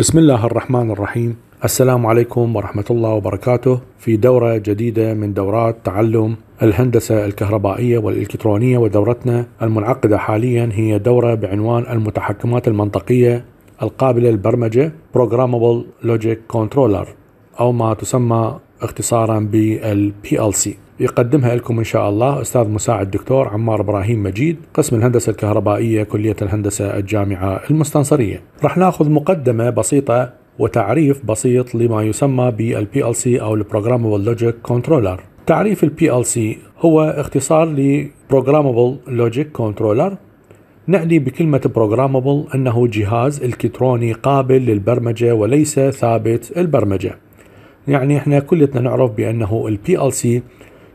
بسم الله الرحمن الرحيم السلام عليكم ورحمة الله وبركاته في دورة جديدة من دورات تعلم الهندسة الكهربائية والإلكترونية ودورتنا المنعقدة حاليا هي دورة بعنوان المتحكمات المنطقية القابلة للبرمجة Programmable Logic Controller أو ما تسمى اختصارا بالبي ال سي يقدمها لكم ان شاء الله استاذ مساعد دكتور عمار ابراهيم مجيد قسم الهندسه الكهربائيه كليه الهندسه الجامعه المستنصريه راح ناخذ مقدمه بسيطه وتعريف بسيط لما يسمى بالبي ال سي او البروجرامبل لوجيك كنترولر تعريف البي ال سي هو اختصار لبروجرامبل لوجيك كنترولر نعني بكلمة بروجرامبل أنه جهاز إلكتروني قابل للبرمجة وليس ثابت البرمجة يعني احنا كلنا نعرف بانه البي ال سي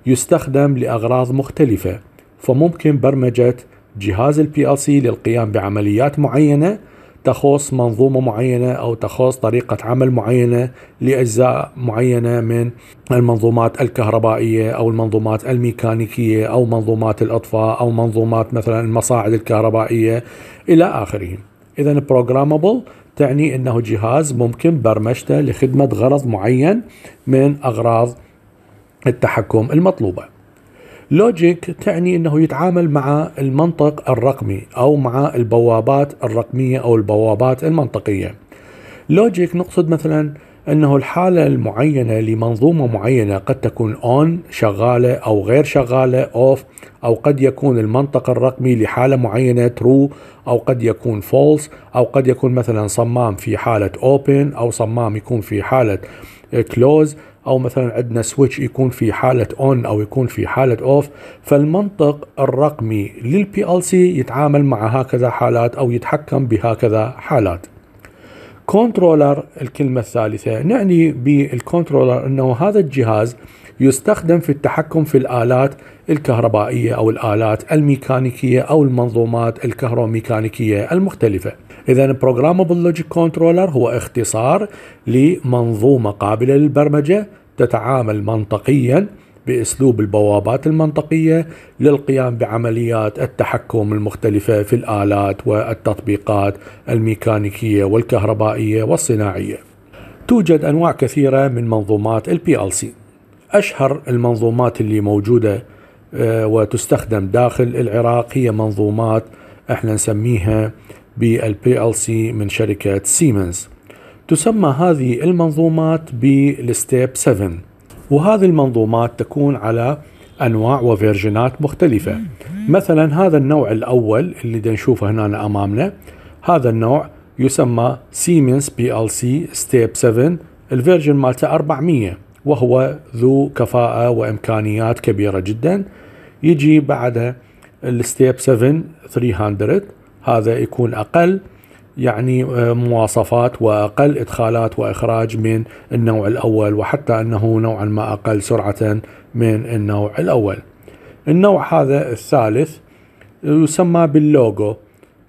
يستخدم لاغراض مختلفه فممكن برمجه جهاز البي ال سي للقيام بعمليات معينه تخص منظومه معينه او تخص طريقه عمل معينه لاجزاء معينه من المنظومات الكهربائيه او المنظومات الميكانيكيه او منظومات الاطفاء او منظومات مثلا المصاعد الكهربائيه الى اخره. اذا بروجرامبل تعني أنه جهاز ممكن برمجته لخدمة غرض معين من أغراض التحكم المطلوبة لوجيك تعني أنه يتعامل مع المنطق الرقمي أو مع البوابات الرقمية أو البوابات المنطقية لوجيك نقصد مثلا أنه الحالة المعينة لمنظومة معينة قد تكون أون شغالة أو غير شغالة أوف أو قد يكون المنطق الرقمي لحالة معينة ترو أو قد يكون فولس أو قد يكون مثلا صمام في حالة أوبن أو صمام يكون في حالة كلوز او مثلا عندنا سويتش يكون في حاله اون او يكون في حاله اوف فالمنطق الرقمي للبي ال سي يتعامل مع هكذا حالات او يتحكم بهكذا حالات كنترولر الكلمة الثالثة نعني بالكنترولر أنه هذا الجهاز يستخدم في التحكم في الآلات الكهربائية أو الآلات الميكانيكية أو المنظومات الكهروميكانيكية المختلفة إذا بروجرامبل لوجيك كنترولر هو اختصار لمنظومة قابلة للبرمجة تتعامل منطقيا باسلوب البوابات المنطقيه للقيام بعمليات التحكم المختلفه في الالات والتطبيقات الميكانيكيه والكهربائيه والصناعيه. توجد انواع كثيره من منظومات البي ال سي. اشهر المنظومات اللي موجوده آه، وتستخدم داخل العراق هي منظومات احنا نسميها بالبي ال سي من شركه سيمنز. تسمى هذه المنظومات بالستيب 7 وهذه المنظومات تكون على انواع وفيرجنات مختلفه مثلا هذا النوع الاول اللي نشوفه هنا امامنا هذا النوع يسمى سيمنز بي ال سي ستيب 7 الفيرجن مالته 400 وهو ذو كفاءة وإمكانيات كبيرة جدا يجي بعده الستيب 7 300 هذا يكون أقل يعني آه، مواصفات واقل ادخالات واخراج من النوع الاول وحتى انه نوعا ما اقل سرعه من النوع الاول. النوع هذا الثالث يسمى باللوجو.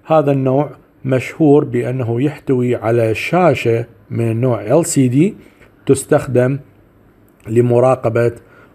هذا النوع مشهور بانه يحتوي على شاشه من نوع LCD تستخدم لمراقبه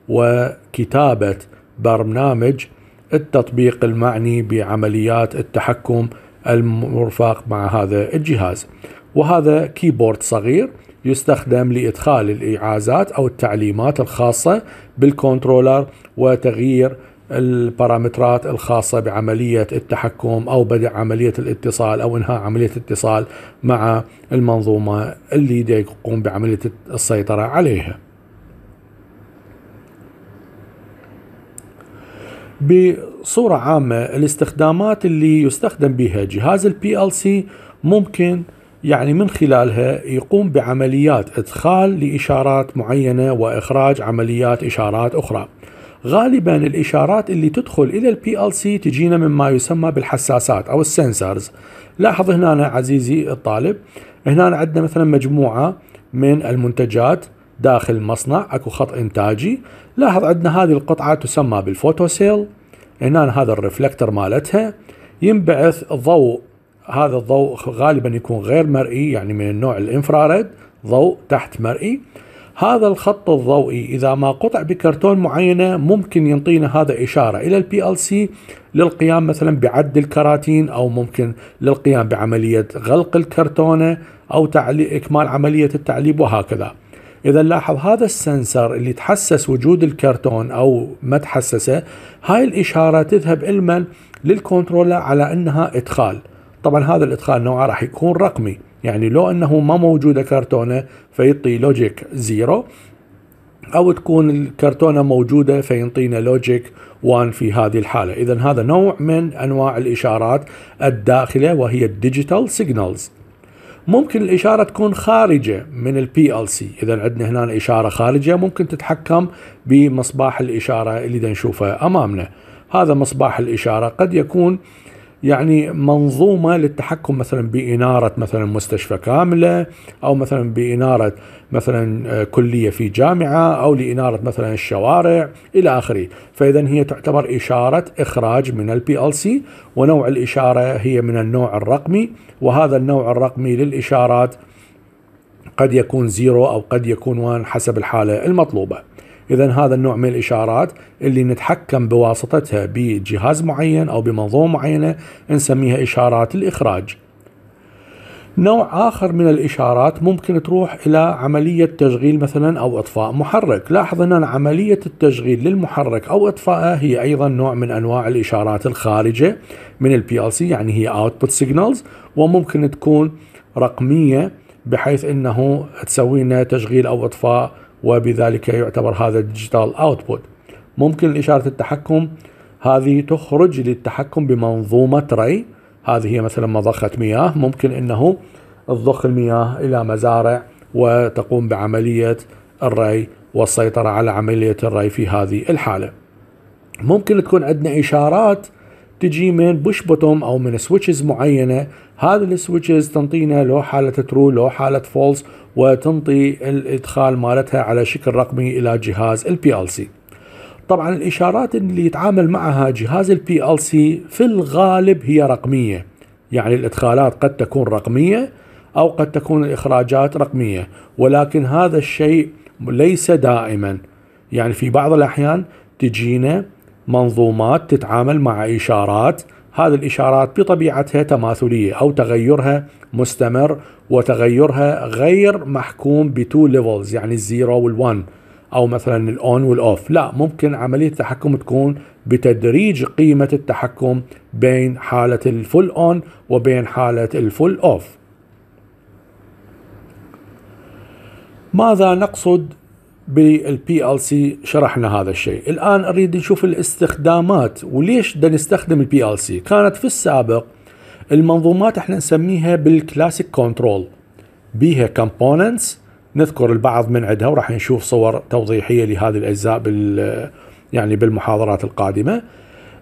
وكتابه برنامج التطبيق المعني بعمليات التحكم المرفق مع هذا الجهاز وهذا كيبورد صغير يستخدم لإدخال الإعازات أو التعليمات الخاصة بالكنترولر وتغيير البارامترات الخاصة بعملية التحكم أو بدء عملية الاتصال أو إنهاء عملية الاتصال مع المنظومة اللي يقوم بعملية السيطرة عليها صورة عامة الاستخدامات اللي يستخدم بها جهاز البي ال سي ممكن يعني من خلالها يقوم بعمليات ادخال لاشارات معينه واخراج عمليات اشارات اخرى. غالبا الاشارات اللي تدخل الى البي ال سي تجينا مما يسمى بالحساسات او السنسرز. لاحظ هنا عزيزي الطالب هنا عندنا مثلا مجموعه من المنتجات داخل مصنع اكو خط انتاجي، لاحظ عندنا هذه القطعه تسمى بالفوتوسيل هنا هذا الرفلكتر مالتها ينبعث ضوء هذا الضوء غالبا يكون غير مرئي يعني من النوع الانفراريد ضوء تحت مرئي هذا الخط الضوئي إذا ما قطع بكرتون معينة ممكن ينطينا هذا إشارة إلى البي ال سي للقيام مثلا بعد الكراتين أو ممكن للقيام بعملية غلق الكرتونة أو إكمال عملية التعليب وهكذا اذا لاحظ هذا السنسر اللي تحسس وجود الكرتون او ما تحسسه هاي الاشاره تذهب علما للكنترولر على انها ادخال طبعا هذا الادخال نوعه راح يكون رقمي يعني لو انه ما موجوده كرتونه فيعطي لوجيك زيرو او تكون الكرتونه موجوده فينطينا لوجيك 1 في هذه الحاله اذا هذا نوع من انواع الاشارات الداخله وهي الديجيتال سيجنالز ممكن الإشارة تكون خارجة من البي ال سي إذا عندنا هنا إشارة خارجة ممكن تتحكم بمصباح الإشارة اللي دا نشوفه أمامنا هذا مصباح الإشارة قد يكون آه يعني منظومة للتحكم مثلا بإنارة مثلا مستشفى كاملة أو مثلا بإنارة مثلا آه، كلية في جامعة أو لإنارة مثلا الشوارع إلى آخره فإذا هي تعتبر إشارة إخراج من البي ال سي ونوع الإشارة هي من النوع الرقمي وهذا النوع الرقمي للإشارات قد يكون زيرو أو قد يكون وان حسب الحالة المطلوبة إذا هذا النوع من الإشارات اللي نتحكم بواسطتها بجهاز معين أو بمنظومة معينة نسميها إشارات الإخراج نوع آخر من الإشارات ممكن تروح إلى عملية تشغيل مثلا أو إطفاء محرك لاحظ أن عملية التشغيل للمحرك أو إطفائه هي أيضا نوع من أنواع الإشارات الخارجة من البي ال سي يعني هي اوتبوت سيجنالز وممكن تكون رقمية بحيث أنه تسوي لنا تشغيل أو إطفاء وبذلك يعتبر هذا الديجيتال اوتبوت ممكن إشارة التحكم هذه تخرج للتحكم بمنظومة ري هذه هي مثلا مضخة مياه ممكن أنه تضخ المياه إلى مزارع وتقوم بعملية الري والسيطرة على عملية الري في هذه الحالة ممكن تكون عندنا إشارات تجي من بوش بوتوم أو من سويتشز معينة هذه السويتشز تنطينا لو حالة ترو لو حالة فولس وتنطي الادخال مالتها على شكل رقمي الى جهاز البي ال سي طبعا الاشارات اللي يتعامل معها جهاز البي ال سي في الغالب هي رقميه يعني الادخالات قد تكون رقميه او قد تكون الاخراجات رقميه ولكن هذا الشيء ليس دائما يعني في بعض الاحيان تجينا منظومات تتعامل مع اشارات هذه الإشارات بطبيعتها تماثلية أو تغيرها مستمر وتغيرها غير محكوم بتو ليفلز يعني الزيرو والوان أو مثلا الأون والأوف لا ممكن عملية التحكم تكون بتدريج قيمة التحكم بين حالة الفول أون وبين حالة الفول أوف ماذا نقصد بالبي ال سي شرحنا هذا الشيء الان اريد نشوف الاستخدامات وليش بدنا نستخدم البي ال سي كانت في السابق المنظومات احنا نسميها بالكلاسيك كنترول بيها كومبوننتس نذكر البعض من عندها وراح نشوف صور توضيحيه لهذه الاجزاء بال يعني بالمحاضرات القادمه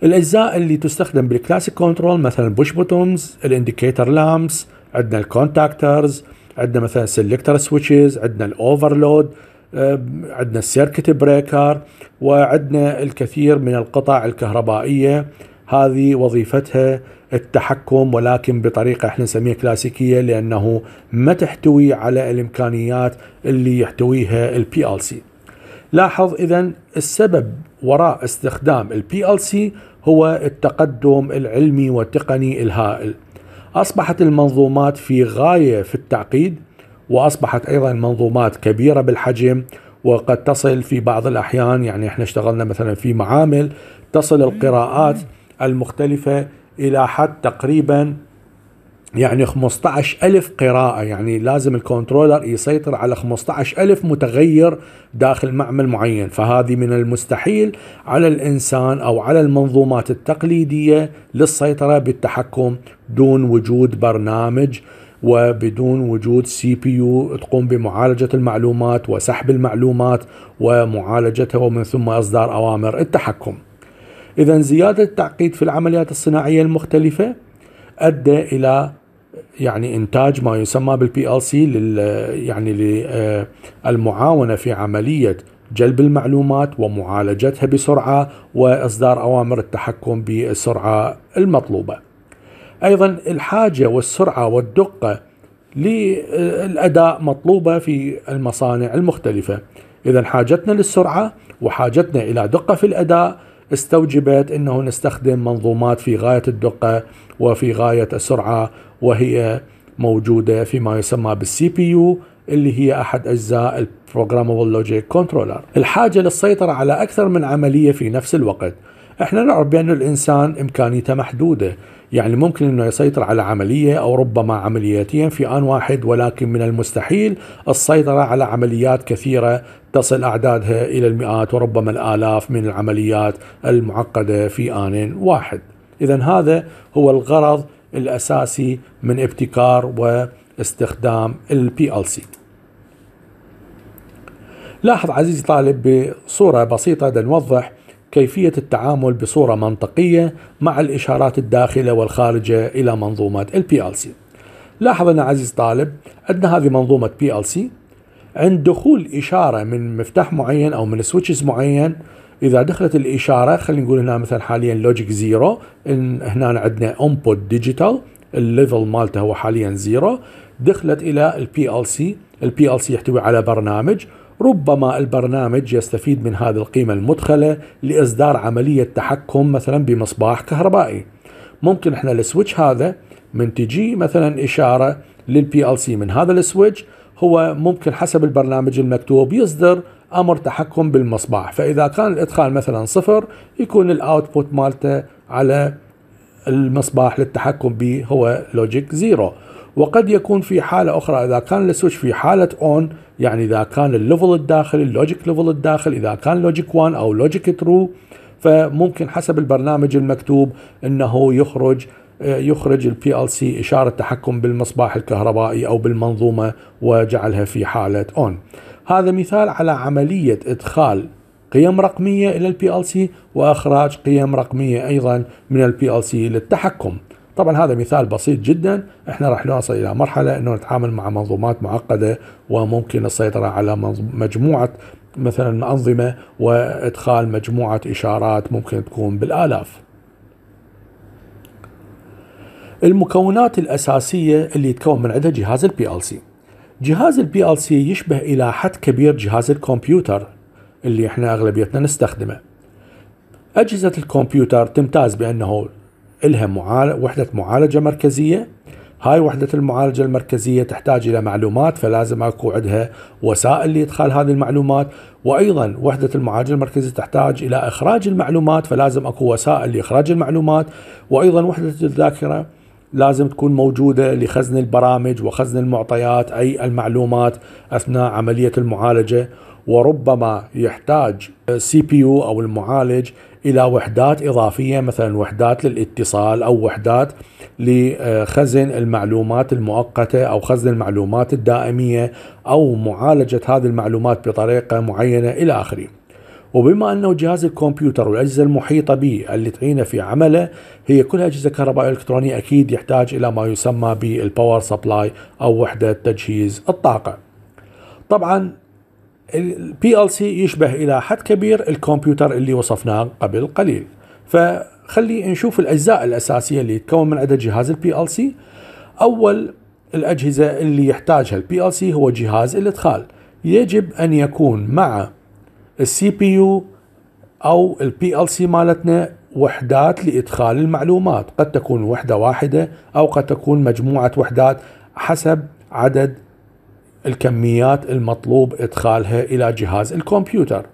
الاجزاء اللي تستخدم بالكلاسيك كنترول مثلا بوش بوتونز الانديكيتر لامبس عندنا الكونتاكترز عندنا مثلا سيلكتر سويتشز عندنا الاوفرلود عندنا السيركت بريكر وعندنا الكثير من القطع الكهربائية هذه وظيفتها التحكم ولكن بطريقة احنا نسميها كلاسيكية لأنه ما تحتوي على الإمكانيات اللي يحتويها البي ال سي لاحظ إذا السبب وراء استخدام البي ال سي هو التقدم العلمي والتقني الهائل أصبحت المنظومات في غاية في التعقيد وأصبحت أيضا منظومات كبيرة بالحجم وقد تصل في بعض الأحيان يعني احنا اشتغلنا مثلا في معامل تصل القراءات المختلفة إلى حد تقريبا يعني 15 ألف قراءة يعني لازم الكنترولر يسيطر على 15 ألف متغير داخل معمل معين فهذه من المستحيل على الإنسان أو على المنظومات التقليدية للسيطرة بالتحكم دون وجود برنامج وبدون وجود سي بي يو تقوم بمعالجة المعلومات وسحب المعلومات ومعالجتها ومن ثم إصدار أوامر التحكم إذا زيادة التعقيد في العمليات الصناعية المختلفة أدى إلى يعني إنتاج ما يسمى بالبي ال سي يعني للمعاونة آه في عملية جلب المعلومات ومعالجتها بسرعة وإصدار أوامر التحكم بالسرعة المطلوبة أيضا الحاجة والسرعة والدقة للأداء مطلوبة في المصانع المختلفة إذا حاجتنا للسرعة وحاجتنا إلى دقة في الأداء استوجبت أنه نستخدم منظومات في غاية الدقة وفي غاية السرعة وهي موجودة فيما يسمى بالسي بي يو اللي هي أحد أجزاء البروجرامبل لوجيك كنترولر الحاجة للسيطرة على أكثر من عملية في نفس الوقت احنا نعرف بأن الإنسان إمكانيته محدودة يعني ممكن أنه يسيطر على عملية أو ربما عمليتين في آن واحد ولكن من المستحيل السيطرة على عمليات كثيرة تصل أعدادها إلى المئات وربما الآلاف من العمليات المعقدة في آن واحد إذا هذا هو الغرض الأساسي من ابتكار واستخدام البي ال سي لاحظ عزيزي طالب بصورة بسيطة نوضح كيفية التعامل بصورة منطقية مع الإشارات الداخلة والخارجة إلى منظومات ال PLC لاحظنا عزيز طالب أن هذه منظومة PLC عند دخول إشارة من مفتاح معين أو من سويتشز معين إذا دخلت الإشارة خلينا نقول هنا مثلا حاليا لوجيك زيرو إن هنا عندنا انبوت ديجيتال الليفل مالته هو حاليا زيرو دخلت إلى البي ال سي البي ال سي يحتوي على برنامج ربما البرنامج يستفيد من هذه القيمة المدخلة لإصدار عملية تحكم مثلا بمصباح كهربائي ممكن احنا السويتش هذا من تجي مثلا إشارة للبي ال سي من هذا السويتش هو ممكن حسب البرنامج المكتوب يصدر امر تحكم بالمصباح فاذا كان الادخال مثلا صفر يكون الاوتبوت مالته على المصباح للتحكم به هو لوجيك زيرو وقد يكون في حالة أخرى إذا كان السويتش في حالة أون يعني اذا كان الليفل الداخلي اللوجيك ليفل الداخل اذا كان لوجيك 1 او لوجيك ترو فممكن حسب البرنامج المكتوب انه يخرج يخرج البي ال سي اشاره تحكم بالمصباح الكهربائي او بالمنظومه وجعلها في حاله اون هذا مثال على عمليه ادخال قيم رقميه الى البي ال سي واخراج قيم رقميه ايضا من البي ال سي للتحكم طبعا هذا مثال بسيط جدا احنا راح نوصل الى مرحله انه نتعامل مع منظومات معقده وممكن السيطره على مجموعه مثلا انظمه وادخال مجموعه اشارات ممكن تكون بالالاف. المكونات الاساسيه اللي يتكون من عندها جهاز البي ال سي. جهاز البي ال سي يشبه الى حد كبير جهاز الكمبيوتر اللي احنا اغلبيتنا نستخدمه. اجهزه الكمبيوتر تمتاز بانه إلها معالج وحدة معالجة مركزية هاي وحدة المعالجة المركزية تحتاج إلى معلومات فلازم أكو عندها وسائل لإدخال هذه المعلومات وأيضا وحدة المعالجة المركزية تحتاج إلى إخراج المعلومات فلازم أكو وسائل لإخراج المعلومات وأيضا وحدة الذاكرة لازم تكون موجودة لخزن البرامج وخزن المعطيات أي المعلومات أثناء عملية المعالجة وربما يحتاج سي بي يو أو المعالج إلى وحدات إضافية مثلا وحدات للاتصال أو وحدات لخزن المعلومات المؤقتة أو خزن المعلومات الدائمية أو معالجة هذه المعلومات بطريقة معينة إلى آخره وبما أنه جهاز الكمبيوتر والأجهزة المحيطة به اللي تعينه في عمله هي كلها أجهزة كهرباء إلكترونية أكيد يحتاج إلى ما يسمى بالباور سبلاي أو وحدة تجهيز الطاقة طبعا البي ال سي يشبه الى حد كبير الكمبيوتر اللي وصفناه قبل قليل فخلي نشوف الاجزاء الاساسيه اللي يتكون من عدد جهاز البي ال سي اول الاجهزه اللي يحتاجها البي ال سي هو جهاز الادخال يجب ان يكون مع السي بي يو او البي ال سي مالتنا وحدات لادخال المعلومات قد تكون وحده واحده او قد تكون مجموعه وحدات حسب عدد الكميات المطلوب ادخالها الى جهاز الكمبيوتر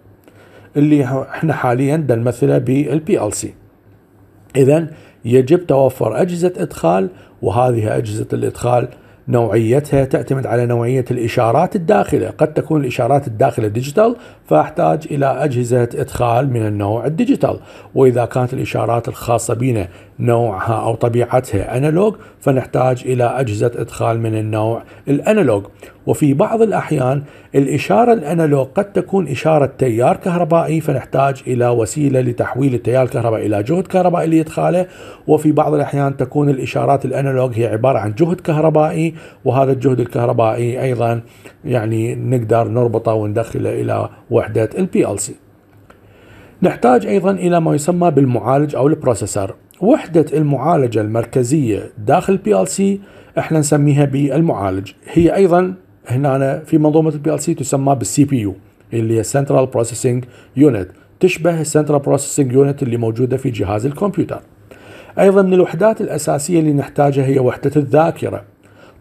اللي احنا حاليا نمثله بالبي ال سي اذا يجب توفر اجهزه ادخال وهذه اجهزه الادخال نوعيتها تعتمد على نوعية الإشارات الداخلة قد تكون الإشارات الداخلة ديجيتال فأحتاج إلى أجهزة إدخال من النوع الديجيتال وإذا كانت الإشارات الخاصة بنا نوعها أو طبيعتها أنالوج فنحتاج إلى أجهزة إدخال من النوع الأنالوج وفي بعض الأحيان الإشارة الأنالوج قد تكون إشارة تيار كهربائي فنحتاج إلى وسيلة لتحويل التيار الكهربائي إلى جهد كهربائي لإدخاله وفي بعض الأحيان تكون الإشارات الأنالوج هي عبارة عن جهد كهربائي وهذا الجهد الكهربائي أيضا يعني نقدر نربطه وندخله إلى وحدة البي ال سي نحتاج أيضا إلى ما يسمى بالمعالج أو البروسيسور وحدة المعالجة المركزية داخل بي ال سي احنا نسميها بالمعالج هي ايضا هنا في منظومة البي ال سي تسمى بالسي بي يو اللي هي سنترال بروسيسنج يونت تشبه السنترال بروسيسنج يونت اللي موجودة في جهاز الكمبيوتر ايضا من الوحدات الاساسية اللي نحتاجها هي وحدة الذاكرة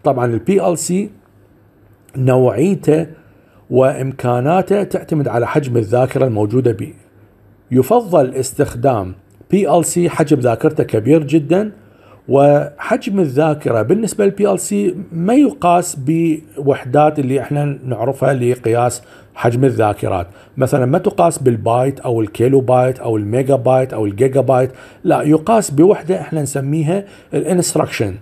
طبعا البي ال سي نوعيته وامكاناته تعتمد على حجم الذاكرة الموجودة به يفضل استخدام بي ال سي حجم ذاكرته كبير جدا وحجم الذاكره بالنسبه للبي ال سي ما يقاس بوحدات اللي احنا نعرفها لقياس حجم الذاكرات مثلا ما تقاس بالبايت او الكيلو بايت او الميجا بايت او الجيجا بايت لا يقاس بوحده احنا نسميها الانستركشن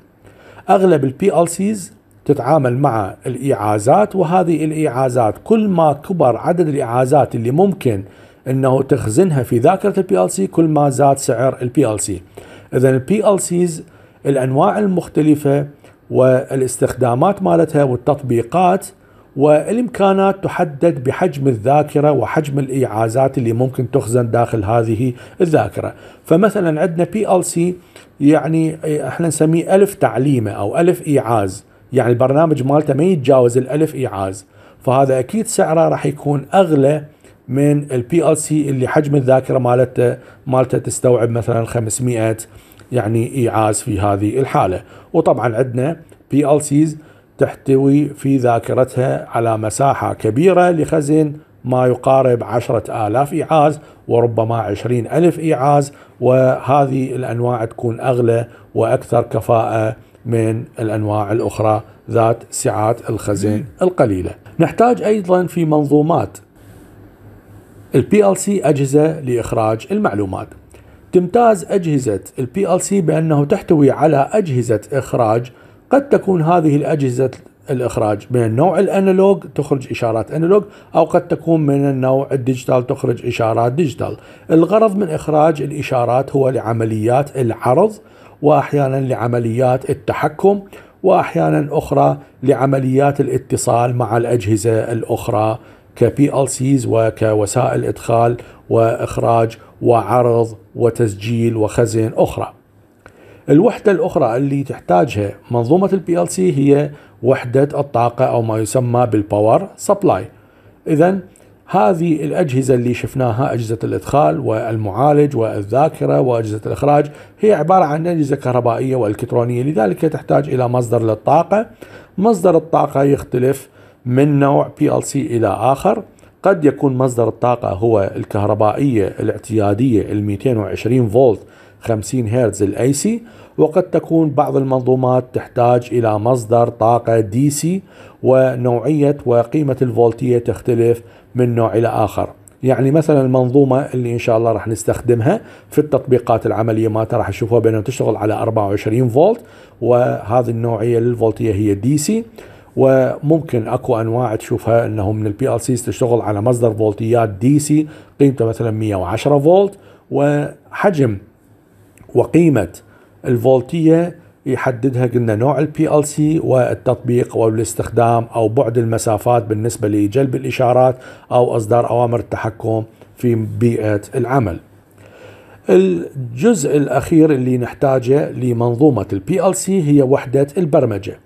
اغلب البي ال سيز تتعامل مع الايعازات وهذه الايعازات كل ما كبر عدد الايعازات اللي ممكن انه تخزنها في ذاكره البي ال سي كل ما زاد سعر البي ال سي اذا البي ال سيز الانواع المختلفه والاستخدامات مالتها والتطبيقات والامكانات تحدد بحجم الذاكره وحجم الايعازات اللي ممكن تخزن داخل هذه الذاكره، فمثلا عندنا بي ال سي يعني احنا نسميه ألف تعليمه او ألف ايعاز، يعني البرنامج مالته ما يتجاوز الألف ايعاز، فهذا اكيد سعره راح يكون اغلى من البي ال سي اللي حجم الذاكره مالته مالته تستوعب مثلا 500 يعني ايعاز في هذه الحاله وطبعا عندنا بي ال سيز تحتوي في ذاكرتها على مساحه كبيره لخزن ما يقارب عشرة آلاف إيعاز وربما عشرين ألف إيعاز وهذه الأنواع تكون أغلى وأكثر كفاءة من الأنواع الأخرى ذات سعات الخزن القليلة نحتاج أيضا في منظومات البي ال سي أجهزة لإخراج المعلومات تمتاز أجهزة البي ال سي بأنه تحتوي على أجهزة إخراج قد تكون هذه الأجهزة الإخراج من النوع الأنالوج تخرج إشارات أنالوج أو قد تكون من النوع الديجيتال تخرج إشارات ديجيتال الغرض من إخراج الإشارات هو لعمليات العرض وأحيانا لعمليات التحكم وأحيانا أخرى لعمليات الاتصال مع الأجهزة الأخرى كبي ال سيز وكوسائل ادخال واخراج وعرض وتسجيل وخزن اخرى. الوحده الاخرى اللي تحتاجها منظومه البي ال سي هي وحده الطاقه او ما يسمى بالباور سبلاي. اذا هذه الأجهزة اللي شفناها أجهزة الإدخال والمعالج والذاكرة وأجهزة الإخراج هي عبارة عن أجهزة كهربائية وإلكترونية لذلك تحتاج إلى مصدر للطاقة مصدر الطاقة يختلف من نوع بي ال سي الى اخر قد يكون مصدر الطاقة هو الكهربائية الاعتيادية ال 220 فولت 50 هرتز الاي سي وقد تكون بعض المنظومات تحتاج الى مصدر طاقة دي سي ونوعية وقيمة الفولتية تختلف من نوع الى اخر يعني مثلا المنظومة اللي ان شاء الله راح نستخدمها في التطبيقات العملية مالتها راح تشوفوها بانها تشتغل على 24 فولت وهذه النوعية للفولتية هي دي سي وممكن اكو انواع تشوفها انه من البي ال سيز تشتغل على مصدر فولتيات دي سي قيمته مثلا 110 فولت وحجم وقيمه الفولتيه يحددها قلنا نوع البي ال سي والتطبيق او الاستخدام او بعد المسافات بالنسبه لجلب الاشارات او اصدار اوامر التحكم في بيئه العمل. الجزء الاخير اللي نحتاجه لمنظومه البي ال سي هي وحده البرمجه.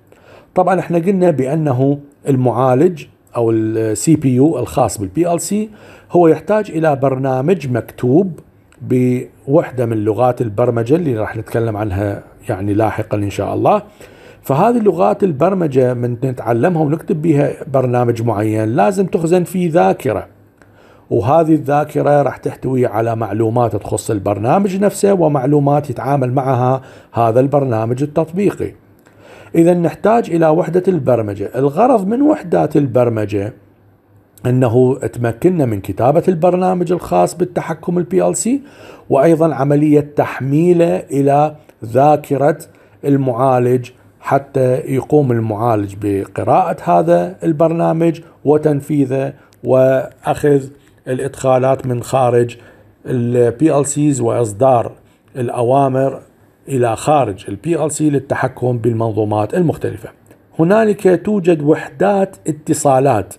طبعا احنا قلنا بانه المعالج او السي بي يو الخاص بالبي ال سي هو يحتاج الى برنامج مكتوب بوحده من لغات البرمجه اللي راح نتكلم عنها يعني لاحقا ان شاء الله فهذه لغات البرمجه من نتعلمها ونكتب بها برنامج معين لازم تخزن في ذاكره وهذه الذاكره راح تحتوي على معلومات تخص البرنامج نفسه ومعلومات يتعامل معها هذا البرنامج التطبيقي إذا نحتاج إلى وحدة البرمجة الغرض من وحدات البرمجة انه تمكننا من كتابه البرنامج الخاص بالتحكم البي ال سي وايضا عمليه تحميله الى ذاكره المعالج حتى يقوم المعالج بقراءه هذا البرنامج وتنفيذه واخذ الادخالات من خارج البي ال سيز واصدار الاوامر إلى خارج البي ال سي للتحكم بالمنظومات المختلفة هنالك توجد وحدات اتصالات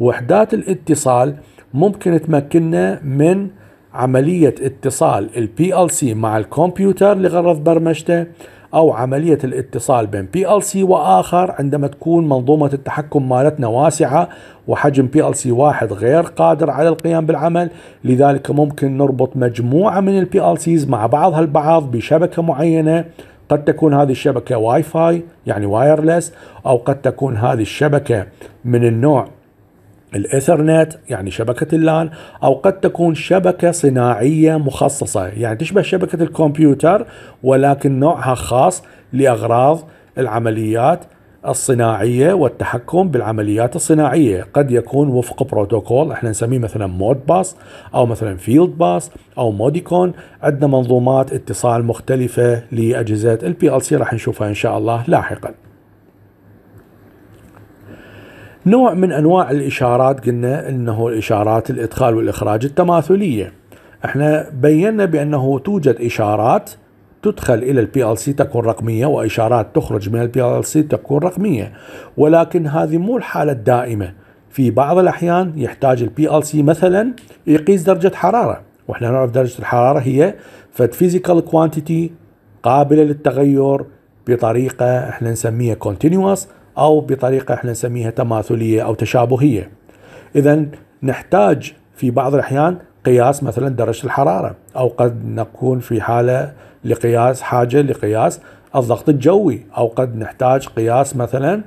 وحدات الاتصال ممكن تمكننا من عملية اتصال البي ال سي مع الكمبيوتر لغرض برمجته أو عملية الاتصال بين بي ال سي وآخر عندما تكون منظومة التحكم مالتنا واسعة وحجم بي ال سي واحد غير قادر على القيام بالعمل لذلك ممكن نربط مجموعة من البي ال سيز مع بعضها البعض بشبكة معينة قد تكون هذه الشبكة واي فاي يعني وايرلس أو قد تكون هذه الشبكة من النوع الايثرنت يعني شبكة اللان او قد تكون شبكة صناعية مخصصة يعني تشبه شبكة الكمبيوتر ولكن نوعها خاص لاغراض العمليات الصناعية والتحكم بالعمليات الصناعية قد يكون وفق بروتوكول احنا نسميه مثلا مود باس او مثلا فيلد باس او موديكون عندنا منظومات اتصال مختلفة لأجهزة البي ال سي راح نشوفها ان شاء الله لاحقاً نوع من أنواع الإشارات قلنا أنه الإشارات الإدخال والإخراج التماثلية احنا بينا بأنه توجد إشارات تدخل إلى البي ال سي تكون رقمية وإشارات تخرج من البي ال سي تكون رقمية ولكن هذه مو الحالة الدائمة في بعض الأحيان يحتاج البي ال سي مثلا يقيس درجة حرارة واحنا نعرف درجة الحرارة هي فد فيزيكال كوانتيتي قابلة للتغير بطريقة احنا نسميها كونتينوس أو بطريقة احنا نسميها تماثلية أو تشابهية إذا نحتاج في بعض الأحيان قياس مثلا درجة الحرارة أو قد نكون في حالة لقياس حاجة لقياس الضغط الجوي أو قد نحتاج قياس مثلا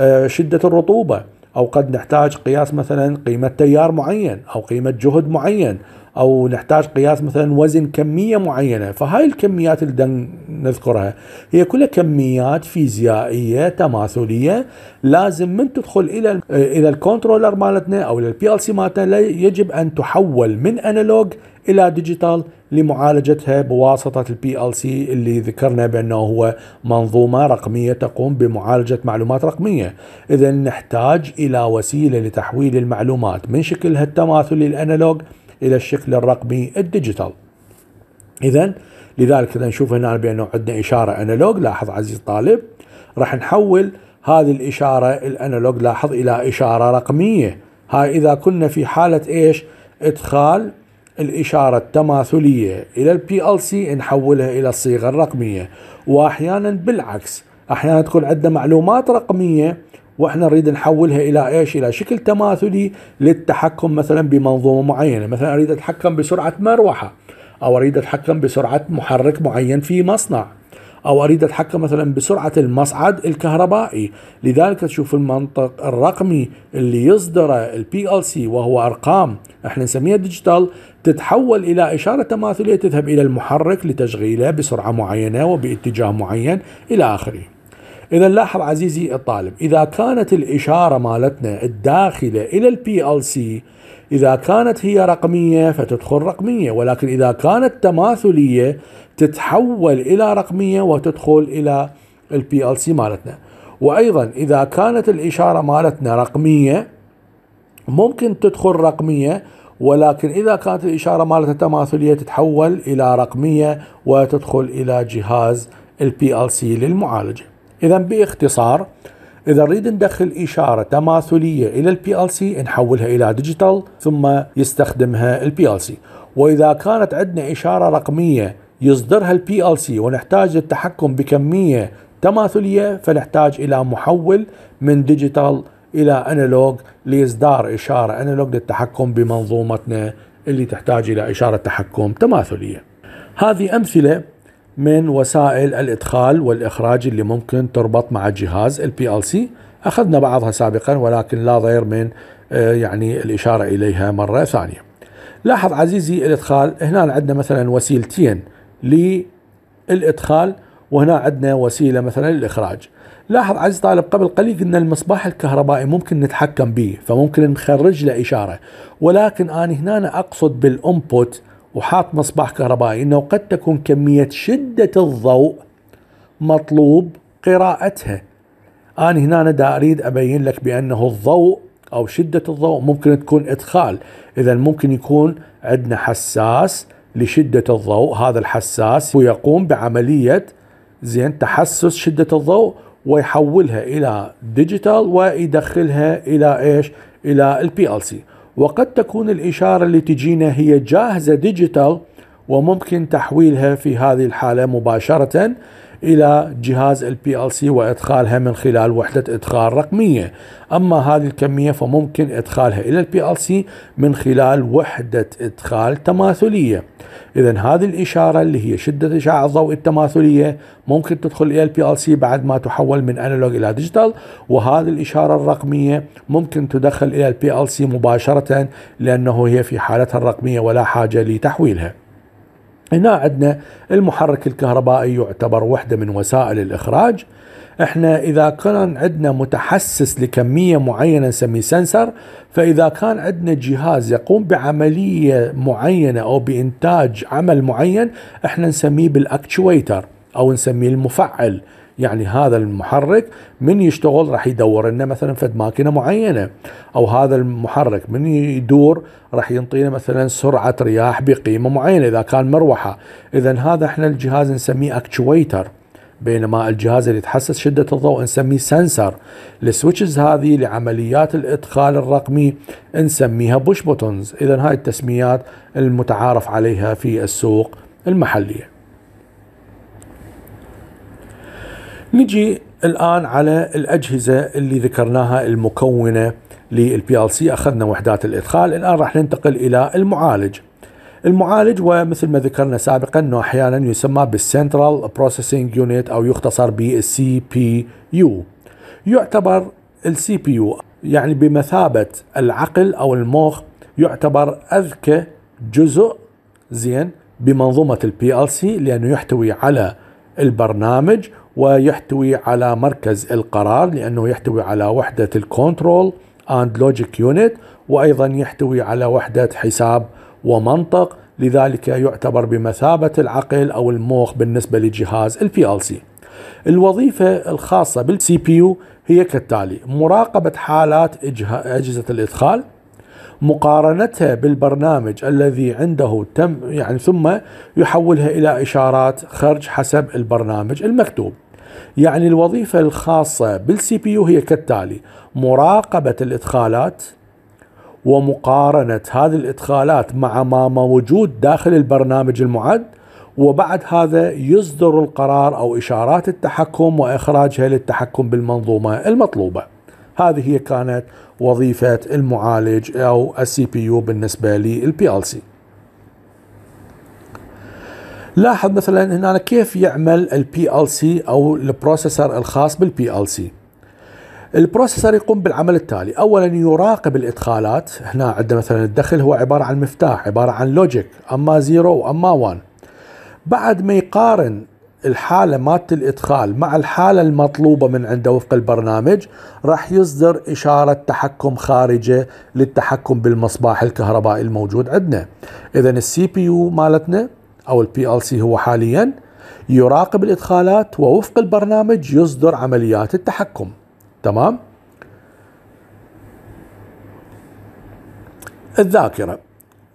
آه، شدة الرطوبة أو قد نحتاج قياس مثلا قيمة تيار معين أو قيمة جهد معين او نحتاج قياس مثلا وزن كميه معينه فهاي الكميات اللي نذكرها هي كلها كميات فيزيائيه تماثليه لازم من تدخل الى الى الكنترولر مالتنا او الى البي ال سي مالتنا يجب ان تحول من انالوج الى ديجيتال لمعالجتها بواسطه البي ال سي اللي ذكرنا بانه هو منظومه رقميه تقوم بمعالجه معلومات رقميه، اذا نحتاج الى وسيله لتحويل المعلومات من شكلها التماثلي الانالوج الى الشكل الرقمي الديجيتال اذا لذلك اذا نشوف هنا بانه عندنا اشاره انالوج لاحظ عزيزي الطالب راح نحول هذه الاشاره الانالوج لاحظ الى اشاره رقميه هاي اذا كنا في حاله ايش ادخال الإشارة التماثلية إلى البي ال سي نحولها إلى الصيغة الرقمية وأحيانا بالعكس أحيانا تكون عندنا معلومات رقمية واحنا نريد نحولها الى ايش؟ الى شكل تماثلي للتحكم مثلا بمنظومه معينه، مثلا اريد اتحكم بسرعه مروحه او اريد اتحكم بسرعه محرك معين في مصنع او اريد اتحكم مثلا بسرعه المصعد الكهربائي، لذلك تشوف المنطق الرقمي اللي يصدره البي ال سي وهو ارقام احنا نسميها ديجيتال تتحول الى اشاره تماثليه تذهب الى المحرك لتشغيله بسرعه معينه وباتجاه معين الى اخره. إذا لاحظ عزيزي الطالب إذا كانت الإشارة مالتنا الداخلة إلى البي ال سي إذا كانت هي رقمية فتدخل رقمية ولكن إذا كانت تماثلية تتحول إلى رقمية وتدخل إلى البي ال سي مالتنا وأيضا إذا كانت الإشارة مالتنا رقمية ممكن تدخل رقمية ولكن إذا كانت الإشارة مالتها تماثلية تتحول إلى رقمية وتدخل إلى جهاز البي ال سي للمعالجة إذا باختصار إذا نريد ندخل إشارة تماثلية إلى البي ال سي نحولها إلى ديجيتال ثم يستخدمها البي ال سي وإذا كانت عندنا إشارة رقمية يصدرها البي ال سي ونحتاج للتحكم بكمية تماثلية فنحتاج إلى محول من ديجيتال إلى أنالوج لإصدار إشارة أنالوج للتحكم بمنظومتنا اللي تحتاج إلى إشارة تحكم تماثلية هذه أمثلة من وسائل الإدخال والإخراج اللي ممكن تربط مع جهاز البي ال سي أخذنا بعضها سابقا ولكن لا ضير من آه، يعني الإشارة إليها مرة ثانية لاحظ عزيزي الإدخال هنا عندنا مثلا وسيلتين للإدخال وهنا عندنا وسيلة مثلا للإخراج لاحظ عزيز طالب قبل قليل قلنا المصباح الكهربائي ممكن نتحكم به فممكن نخرج له إشارة ولكن أنا هنا أقصد بالأنبوت وحاط مصباح كهربائي أنه قد تكون كمية شدة الضوء مطلوب قراءتها أنا هنا دا أريد أبين لك بأنه الضوء أو شدة الضوء ممكن تكون إدخال إذا ممكن يكون عندنا حساس لشدة الضوء هذا الحساس ويقوم بعملية زين تحسس شدة الضوء ويحولها إلى ديجيتال ويدخلها إلى إيش إلى البي ال سي وقد تكون الإشارة اللي تجينا هي جاهزة ديجيتال وممكن تحويلها في هذه الحالة مباشرة إلى جهاز البي ال سي وإدخالها من خلال وحدة إدخال رقمية أما هذه الكمية فممكن إدخالها إلى البي ال سي من خلال وحدة إدخال تماثلية إذا هذه الإشارة اللي هي شدة إشعاع الضوء التماثلية ممكن تدخل إلى البي ال سي بعد ما تحول من أنالوج إلى ديجيتال وهذه الإشارة الرقمية ممكن تدخل إلى البي ال سي مباشرة لأنه هي في حالتها الرقمية ولا حاجة لتحويلها هنا عندنا المحرك الكهربائي يعتبر وحده من وسائل الاخراج احنا اذا كان عندنا متحسس لكميه معينه نسميه سنسر فاذا كان عندنا جهاز يقوم بعمليه معينه او بانتاج عمل معين احنا نسميه بالاكتويتر او نسميه المفعل يعني هذا المحرك من يشتغل راح يدور لنا مثلا فد ماكينه معينه او هذا المحرك من يدور راح ينطينا مثلا سرعه رياح بقيمه معينه اذا كان مروحه اذا هذا احنا الجهاز نسميه اكتويتر بينما الجهاز اللي يتحسس شدة الضوء نسميه سنسر السويتشز هذه لعمليات الإدخال الرقمي نسميها بوش بوتونز إذا هاي التسميات المتعارف عليها في السوق المحليه نجي الآن على الأجهزة اللي ذكرناها المكونة للبي ال سي أخذنا وحدات الإدخال الآن راح ننتقل إلى المعالج المعالج ومثل ما ذكرنا سابقا أنه أحيانا يسمى بالسنترال بروسيسنج يونت أو يختصر بالسي بي يو يعتبر السي بي يو يعني بمثابة العقل أو المخ يعتبر أذكى جزء زين بمنظومة البي ال سي لأنه يحتوي على البرنامج ويحتوي على مركز القرار لأنه يحتوي على وحدة الكنترول اند لوجيك يونت وأيضا يحتوي على وحدة حساب ومنطق لذلك يعتبر بمثابة العقل أو المخ بالنسبة لجهاز البي ال سي الوظيفة الخاصة بالسي بي يو هي كالتالي مراقبة حالات أجهزة الإدخال مقارنتها بالبرنامج الذي عنده تم يعني ثم يحولها الى اشارات خرج حسب البرنامج المكتوب. يعني الوظيفة الخاصة بالسي بي يو هي كالتالي مراقبة الإدخالات ومقارنة هذه الإدخالات مع ما موجود داخل البرنامج المعد وبعد هذا يصدر القرار أو إشارات التحكم وإخراجها للتحكم بالمنظومة المطلوبة هذه هي كانت وظيفة المعالج أو السي بي يو بالنسبة للبي ال سي لاحظ مثلا هنا كيف يعمل البي ال سي او البروسيسور الخاص بالبي ال سي البروسيسور يقوم بالعمل التالي اولا يراقب الادخالات هنا عندنا مثلا الدخل هو عباره عن مفتاح عباره عن لوجيك اما زيرو واما 1 بعد ما يقارن الحاله مالت الادخال مع الحاله المطلوبه من عنده وفق البرنامج راح يصدر اشاره تحكم خارجه للتحكم بالمصباح الكهربائي الموجود عندنا اذا السي بي يو مالتنا أو البي ال سي هو حاليا يراقب الإدخالات ووفق البرنامج يصدر عمليات التحكم تمام الذاكرة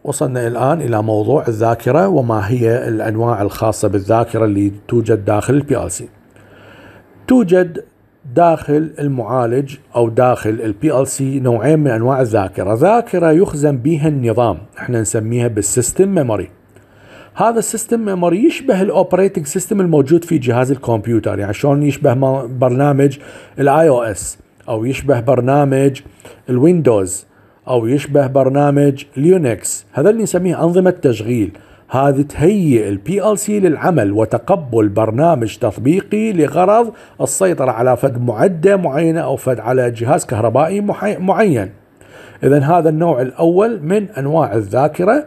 وصلنا الآن إلى موضوع الذاكرة وما هي الأنواع الخاصة بالذاكرة اللي توجد داخل البي ال سي توجد داخل المعالج أو داخل البي ال سي نوعين من أنواع الذاكرة ذاكرة يخزن بها النظام احنا نسميها بالسيستم ميموري هذا السيستم ميموري يشبه الاوبريتنج سيستم الموجود في جهاز الكمبيوتر يعني شلون يشبه برنامج الاي او اس او يشبه برنامج الويندوز او يشبه برنامج اليونكس هذا اللي نسميه انظمه تشغيل هذه تهيئ البي ال سي للعمل وتقبل برنامج تطبيقي لغرض السيطره على فد معده معينه او فد على جهاز كهربائي معين اذا هذا النوع الاول من انواع الذاكره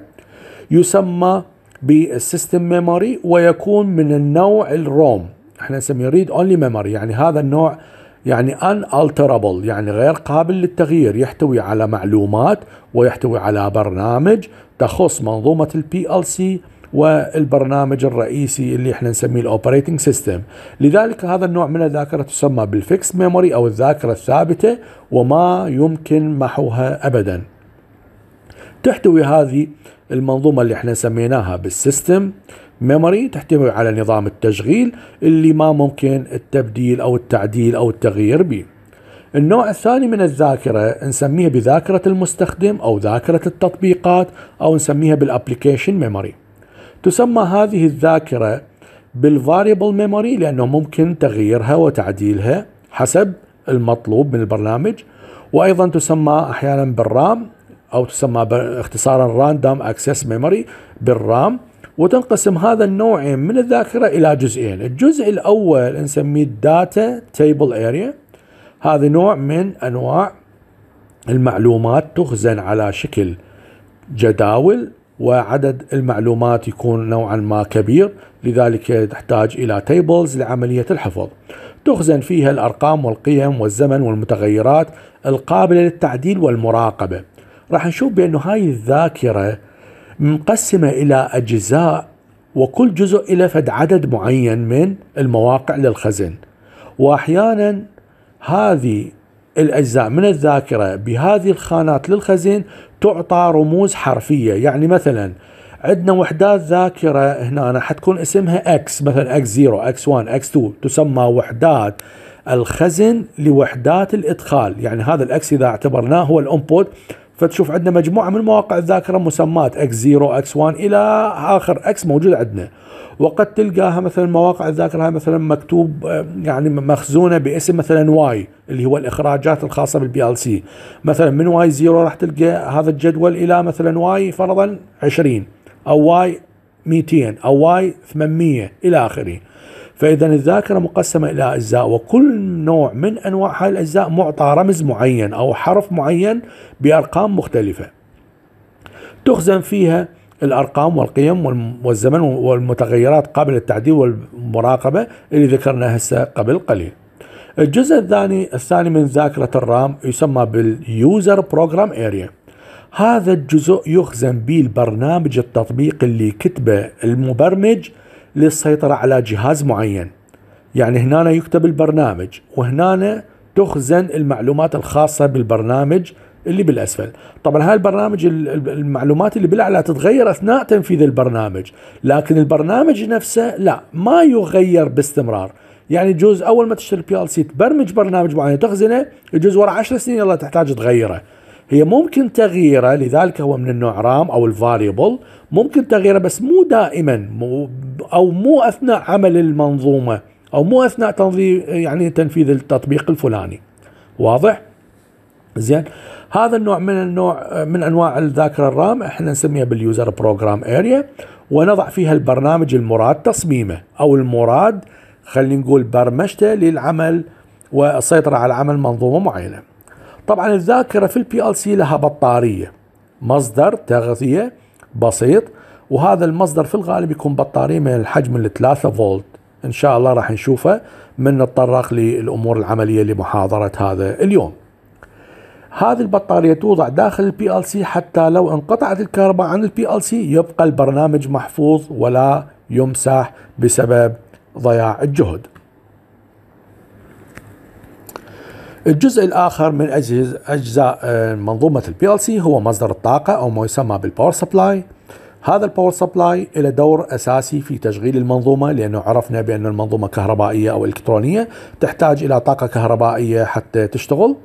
يسمى بالسيستم ميموري ويكون من النوع الروم احنا نسميه ريد اونلي ميموري يعني هذا النوع يعني ان الترابل يعني غير قابل للتغيير يحتوي على معلومات ويحتوي على برنامج تخص منظومه البي ال سي والبرنامج الرئيسي اللي احنا نسميه الاوبريتنج سيستم لذلك هذا النوع من الذاكره تسمى بالفيكس ميموري او الذاكره الثابته وما يمكن محوها ابدا تحتوي هذه المنظومة اللي احنا سميناها بالسيستم ميموري تحتوي على نظام التشغيل اللي ما ممكن التبديل او التعديل او التغيير به النوع الثاني من الذاكرة نسميها بذاكرة المستخدم أو ذاكرة التطبيقات أو نسميها بالابليكيشن ميموري تسمى هذه الذاكرة بالفاريبل ميموري لأنه ممكن تغييرها وتعديلها حسب المطلوب من البرنامج وأيضا تسمى أحيانا بالرام أو تسمى اختصارا راندوم أكسس ميموري بالرام وتنقسم هذا النوع من الذاكرة إلى جزئين الجزء الأول نسميه الداتا تيبل اريا هذا نوع من أنواع المعلومات تخزن على شكل جداول وعدد المعلومات يكون نوعا ما كبير لذلك تحتاج إلى تيبلز لعملية الحفظ تخزن فيها الأرقام والقيم والزمن والمتغيرات القابلة للتعديل والمراقبة راح نشوف بأنه هاي الذاكرة مقسمة إلى أجزاء وكل جزء إلى فد عدد معين من المواقع للخزن وأحيانا هذه الأجزاء من الذاكرة بهذه الخانات للخزن تعطى رموز حرفية يعني مثلا عندنا وحدات ذاكرة هنا أنا حتكون اسمها X مثلا X0 X1 X2 تسمى وحدات الخزن لوحدات الإدخال يعني هذا الأكس إذا اعتبرناه هو الأنبوت فتشوف عندنا مجموعة من مواقع الذاكرة مسمات اكس 0 اكس إلى آخر اكس موجود عندنا وقد تلقاها مثلا مواقع الذاكرة هاي مثلا مكتوب آه، يعني مخزونة باسم مثلا واي اللي هو الإخراجات الخاصة بالبي ال سي مثلا من واي 0 راح تلقى هذا الجدول إلى مثلا واي فرضا 20 أو واي 200 أو واي 800 إلى آخره فإذا الذاكرة مقسمة إلى أجزاء وكل نوع من أنواع هذه الأجزاء معطى رمز معين أو حرف معين بأرقام مختلفة تخزن فيها الأرقام والقيم والزمن والمتغيرات قابلة للتعديل والمراقبة اللي ذكرناها هسه قبل قليل الجزء الثاني الثاني من ذاكرة الرام يسمى باليوزر بروجرام اريا هذا الجزء يخزن به البرنامج التطبيق اللي كتبه المبرمج للسيطرة على جهاز معين يعني هنا يكتب البرنامج وهنا تخزن المعلومات الخاصة بالبرنامج اللي بالاسفل طبعا هاي البرنامج المعلومات اللي بالاعلى تتغير اثناء تنفيذ البرنامج لكن البرنامج نفسه لا ما يغير باستمرار يعني جوز اول ما تشتري بي ال سي تبرمج برنامج معين تخزنه يجوز ورا عشر سنين يلا تحتاج تغيره هي ممكن تغييره لذلك هو من النوع رام او الفاريبل ممكن تغييره بس مو دائما مو او مو اثناء عمل المنظومه او مو اثناء تنظيم يعني تنفيذ التطبيق الفلاني واضح زين هذا النوع من النوع من انواع الذاكره الرام احنا نسميها باليوزر بروجرام اريا ونضع فيها البرنامج المراد تصميمه او المراد خلينا نقول برمجته للعمل والسيطره على عمل منظومه معينه طبعا الذاكرة في البي ال سي لها بطارية مصدر تغذية بسيط وهذا المصدر في الغالب يكون بطارية من الحجم ال 3 فولت ان شاء الله راح نشوفه من نتطرق للامور العملية لمحاضرة هذا اليوم هذه البطارية توضع داخل البي ال سي حتى لو انقطعت الكهرباء عن البي ال سي يبقى البرنامج محفوظ ولا يمسح بسبب ضياع الجهد الجزء الآخر من أجزاء آه، منظومة البي ال سي هو مصدر الطاقة أو ما يسمى بالباور سبلاي هذا الباور سبلاي له دور أساسي في تشغيل المنظومة لأنه عرفنا بأن المنظومة كهربائية أو إلكترونية تحتاج إلى طاقة كهربائية حتى تشتغل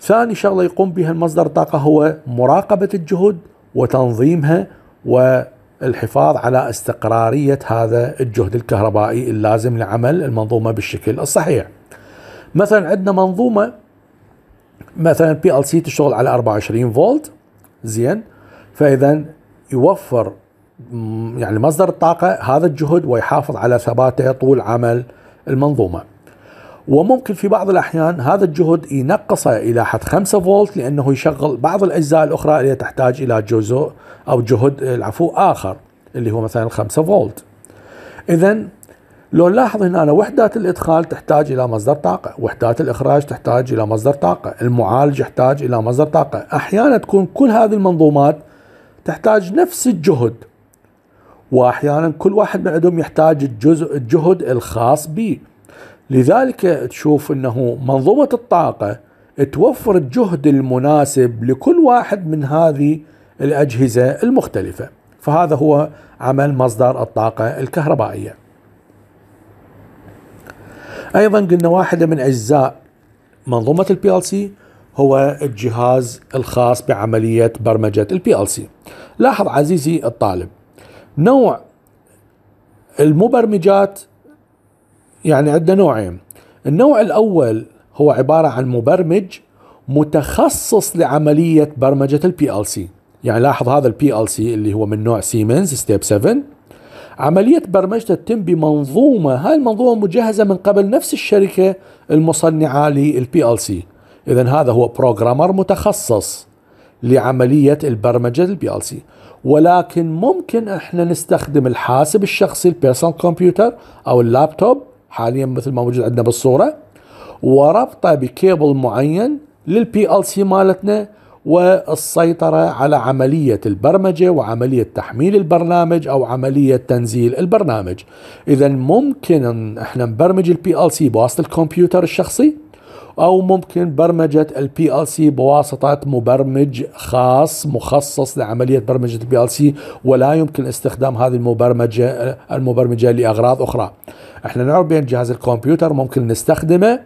ثاني شغلة يقوم بها المصدر الطاقة هو مراقبة الجهد وتنظيمها والحفاظ على استقرارية هذا الجهد الكهربائي اللازم لعمل المنظومة بالشكل الصحيح مثلا عندنا منظومه مثلا بي ال سي تشتغل على 24 فولت زين فاذا يوفر يعني مصدر الطاقه هذا الجهد ويحافظ على ثباته طول عمل المنظومه وممكن في بعض الأحيان هذا الجهد ينقصه إلى حد 5 فولت لأنه يشغل بعض الأجزاء الأخرى اللي تحتاج إلى جزء أو جهد العفو آخر اللي هو مثلا 5 فولت إذا لو نلاحظ هنا وحدات الإدخال تحتاج إلى مصدر طاقة وحدات الإخراج تحتاج إلى مصدر طاقة المعالج يحتاج إلى مصدر طاقة أحيانا تكون كل هذه المنظومات تحتاج نفس الجهد وأحيانا كل واحد من عندهم يحتاج الجزء الجهد الخاص به لذلك تشوف أنه منظومة الطاقة توفر الجهد المناسب لكل واحد من هذه الأجهزة المختلفة فهذا هو عمل مصدر الطاقة الكهربائية ايضا قلنا واحده من اجزاء منظومه البي ال سي هو الجهاز الخاص بعمليه برمجه البي ال سي لاحظ عزيزي الطالب نوع المبرمجات يعني عندنا نوعين النوع الاول هو عباره عن مبرمج متخصص لعمليه برمجه البي ال سي يعني لاحظ هذا البي ال سي اللي هو من نوع سيمنز ستيب 7 عملية برمجة تتم بمنظومة هاي المنظومة مجهزة من قبل نفس الشركة المصنعة للبي ال سي إذا هذا هو بروجرامر متخصص لعملية البرمجة للبي ال سي ولكن ممكن احنا نستخدم الحاسب الشخصي البيرسونال كمبيوتر او اللابتوب حاليا مثل ما موجود عندنا بالصورة وربطه بكيبل معين للبي ال سي مالتنا والسيطرة على عملية البرمجة وعملية تحميل البرنامج أو عملية تنزيل البرنامج إذا ممكن احنا نبرمج البي ال سي بواسطة الكمبيوتر الشخصي أو ممكن برمجة البي ال سي بواسطة مبرمج خاص مخصص لعملية برمجة البي ال سي ولا يمكن استخدام هذه المبرمجة المبرمجة لأغراض أخرى احنا نعرف بأن جهاز الكمبيوتر ممكن نستخدمه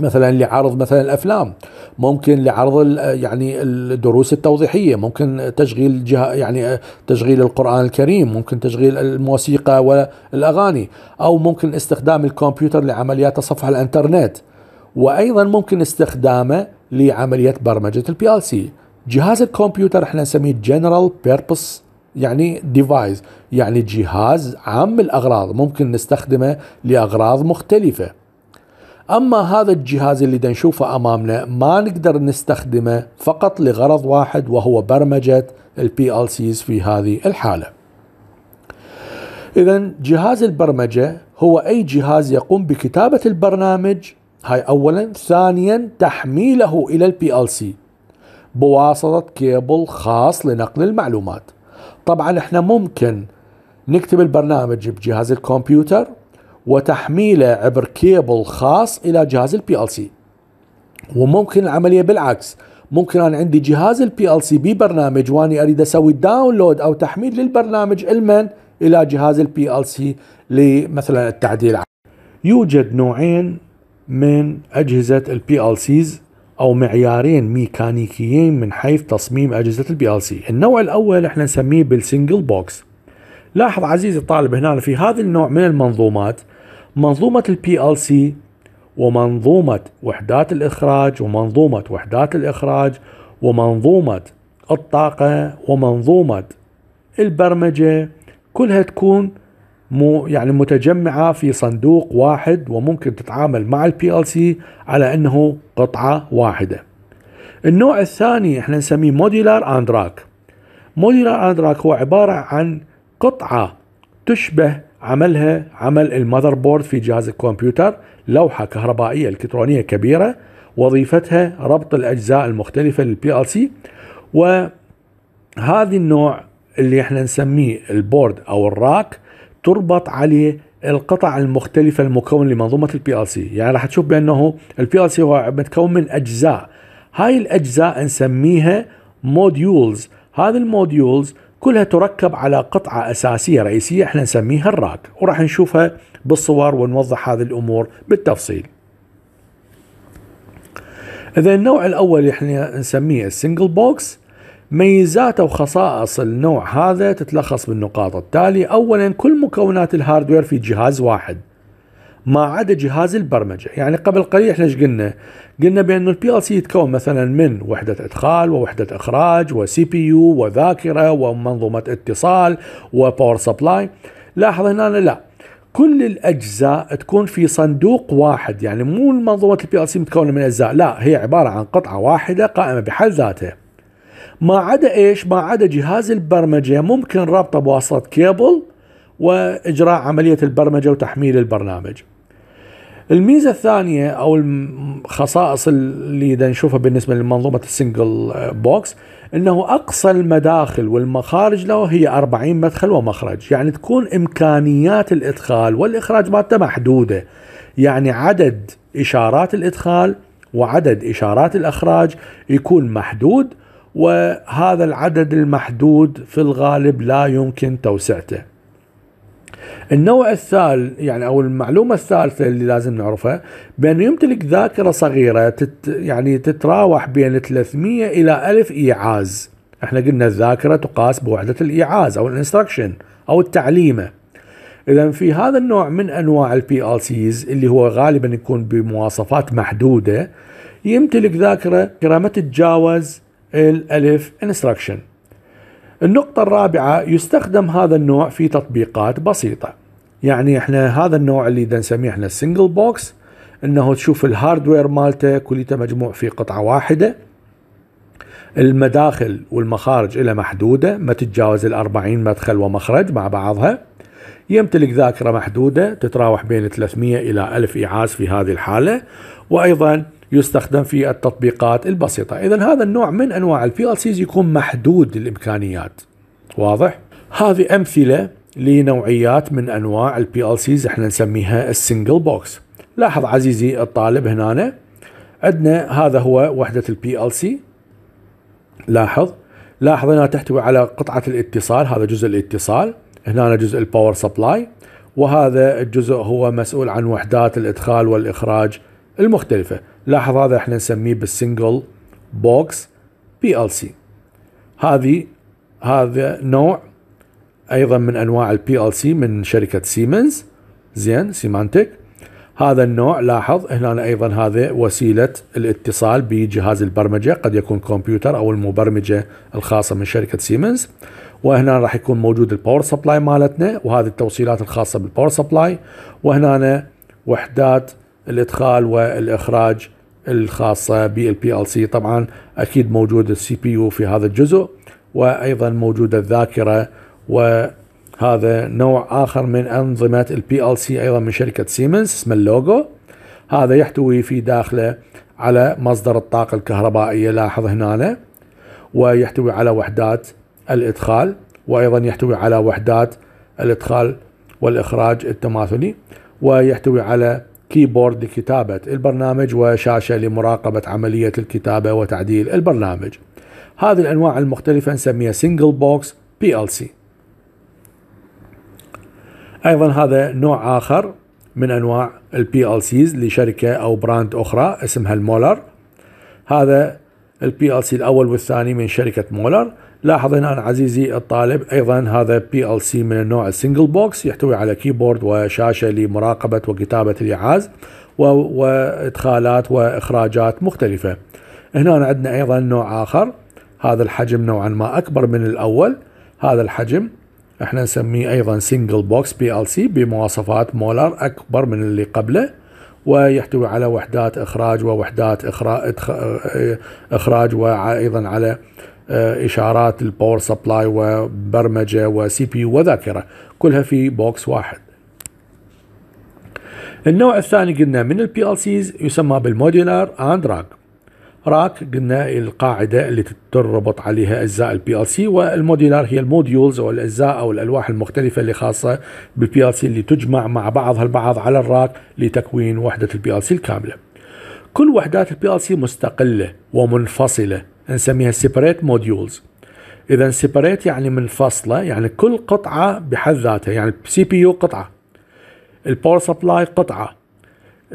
مثلا لعرض مثلا الافلام ممكن لعرض يعني الدروس التوضيحيه ممكن تشغيل جهة يعني تشغيل القران الكريم ممكن تشغيل الموسيقى والاغاني او ممكن استخدام الكمبيوتر لعمليات تصفح الانترنت وايضا ممكن استخدامه لعمليه برمجه البي ال سي جهاز الكمبيوتر احنا نسميه جنرال بيربس يعني ديفايس يعني جهاز عام الاغراض ممكن نستخدمه لاغراض مختلفه أما هذا الجهاز اللي نشوفه أمامنا ما نقدر نستخدمه فقط لغرض واحد وهو برمجة البي ال سيز في هذه الحالة إذا جهاز البرمجة هو أي جهاز يقوم بكتابة البرنامج هاي أولا ثانيا تحميله إلى البي ال سي بواسطة كيبل خاص لنقل المعلومات طبعا احنا ممكن نكتب البرنامج بجهاز الكمبيوتر وتحميله عبر كيبل خاص الى جهاز البي ال سي وممكن العمليه بالعكس ممكن انا عندي جهاز البي ال سي ببرنامج واني اريد اسوي داونلود او تحميل للبرنامج المن الى جهاز البي ال سي لمثلا التعديل يوجد نوعين من اجهزه البي ال سيز او معيارين ميكانيكيين من حيث تصميم اجهزه البي ال سي، النوع الاول احنا نسميه بالسنجل بوكس. لاحظ عزيزي الطالب هنا في هذا النوع من المنظومات منظومة البي ال سي ومنظومة وحدات الإخراج ومنظومة وحدات الإخراج ومنظومة الطاقة ومنظومة البرمجة كلها تكون مو يعني متجمعة في صندوق واحد وممكن تتعامل مع البي ال سي على انه قطعة واحدة. النوع الثاني احنا نسميه موديلار اندراك. موديلار اندراك هو عبارة عن قطعة تشبه عملها عمل المذر بورد في جهاز الكمبيوتر لوحة كهربائية إلكترونية كبيرة وظيفتها ربط الأجزاء المختلفة للبي ال سي وهذه النوع اللي احنا نسميه البورد أو الراك تربط عليه القطع المختلفة المكونة لمنظومة البي ال سي يعني راح تشوف بأنه البي ال سي هو متكون من أجزاء هاي الأجزاء نسميها موديولز هذه الموديولز كلها تركب على قطعة أساسية رئيسية احنا نسميها الراك وراح نشوفها بالصور ونوضح هذه الأمور بالتفصيل إذا النوع الأول اللي احنا نسميه السنجل بوكس ميزات وخصائص النوع هذا تتلخص بالنقاط التالية أولا كل مكونات الهاردوير في جهاز واحد ما عدا جهاز البرمجه، يعني قبل قليل احنا ايش قلنا؟ قلنا بأن البي ال سي يتكون مثلا من وحده ادخال ووحده اخراج وسي بي يو وذاكره ومنظومه اتصال وباور سبلاي. لاحظ هنا لا كل الاجزاء تكون في صندوق واحد يعني مو منظومه البي ال سي متكونه من اجزاء لا هي عباره عن قطعه واحده قائمه بحد ذاتها ما عدا ايش ما عدا جهاز البرمجه ممكن ربطه بواسطه كيبل واجراء عمليه البرمجه وتحميل البرنامج الميزة الثانية أو الخصائص اللي اذا نشوفها بالنسبة لمنظومة السنجل بوكس أنه أقصى المداخل والمخارج له هي 40 مدخل ومخرج يعني تكون إمكانيات الإدخال والإخراج مالته محدودة يعني عدد إشارات الإدخال وعدد إشارات الأخراج يكون محدود وهذا العدد المحدود في الغالب لا يمكن توسعته النوع الثالث يعني او المعلومه الثالثه اللي لازم نعرفها بانه يمتلك ذاكره صغيره تت يعني تتراوح بين 300 الى 1000 ايعاز احنا قلنا الذاكره تقاس بوحده الايعاز او الانستركشن او التعليمه اذا في هذا النوع من انواع البي ال سيز اللي هو غالبا يكون بمواصفات محدوده يمتلك ذاكره ما تتجاوز الالف انستركشن النقطة الرابعة يستخدم هذا النوع في تطبيقات بسيطة يعني احنا هذا النوع اللي اذا نسميه احنا السنجل بوكس انه تشوف الهاردوير مالته كليته مجموع في قطعة واحدة المداخل والمخارج إلى محدودة ما تتجاوز الأربعين مدخل ومخرج مع بعضها يمتلك ذاكرة محدودة تتراوح بين 300 إلى 1000 إعاز في هذه الحالة وأيضا يستخدم في التطبيقات البسيطة إذا هذا النوع من أنواع البي ال سيز يكون محدود الإمكانيات واضح؟ هذه أمثلة لنوعيات من أنواع البي ال سيز احنا نسميها السنجل بوكس لاحظ عزيزي الطالب هنا عندنا هذا هو وحدة البي ال سي لاحظ لاحظ انها تحتوي على قطعة الاتصال هذا جزء الاتصال هنا جزء الباور سبلاي وهذا الجزء هو مسؤول عن وحدات الادخال والاخراج المختلفة لاحظ هذا احنا نسميه بالسنجل بوكس بي ال سي هذه هذا نوع ايضا من انواع البي ال سي من شركة سيمنز زين سيمانتك هذا النوع لاحظ هنا ايضا هذا وسيله الاتصال بجهاز البرمجه قد يكون كمبيوتر او المبرمجه الخاصه من شركه سيمنز وهنا راح يكون موجود الباور سبلاي مالتنا وهذه التوصيلات الخاصه بالباور سبلاي وهنا وحدات الادخال والاخراج الخاصه بالبي ال سي طبعا اكيد موجود السي بي يو في هذا الجزء وايضا موجود الذاكره وهذا نوع اخر من انظمه البي ال سي ايضا من شركه سيمنز اسمه اللوجو هذا يحتوي في داخله على مصدر الطاقه الكهربائيه لاحظ هنا ويحتوي على وحدات الادخال وايضا يحتوي على وحدات الادخال والاخراج التماثلي ويحتوي على كيبورد لكتابة البرنامج وشاشة لمراقبة عملية الكتابة وتعديل البرنامج هذه الأنواع المختلفة نسميها Single بوكس بي ال سي أيضا هذا نوع آخر من أنواع البي ال سيز لشركة أو براند أخرى اسمها المولر هذا البي ال سي الاول والثاني من شركه مولر لاحظ هنا عزيزي الطالب ايضا هذا بي ال سي من النوع السنجل بوكس يحتوي على كيبورد وشاشه لمراقبه وكتابه الايعاز وادخالات واخراجات مختلفه هنا عندنا ايضا نوع اخر هذا الحجم نوعا ما اكبر من الاول هذا الحجم احنا نسميه ايضا سنجل بوكس بي ال سي بمواصفات مولر اكبر من اللي قبله ويحتوي على وحدات إخراج ووحدات إيه، إخراج وأيضا على آه، إشارات الباور سبلاي وبرمجة وسي بي وذاكرة كلها في بوكس واحد النوع الثاني قلنا من البي ال سيز يسمى بالموديولار اند راج راك قلنا القاعدة اللي تربط عليها أجزاء البي ال سي والموديولار هي الموديولز أو الأجزاء أو الألواح المختلفة اللي خاصة بالبي ال سي اللي تجمع مع بعضها البعض على الراك لتكوين وحدة البي ال سي الكاملة كل وحدات البي ال سي مستقلة ومنفصلة نسميها سيبريت موديولز إذا سيبريت يعني منفصلة يعني كل قطعة بحد ذاتها يعني السي بي يو قطعة الباور سبلاي قطعة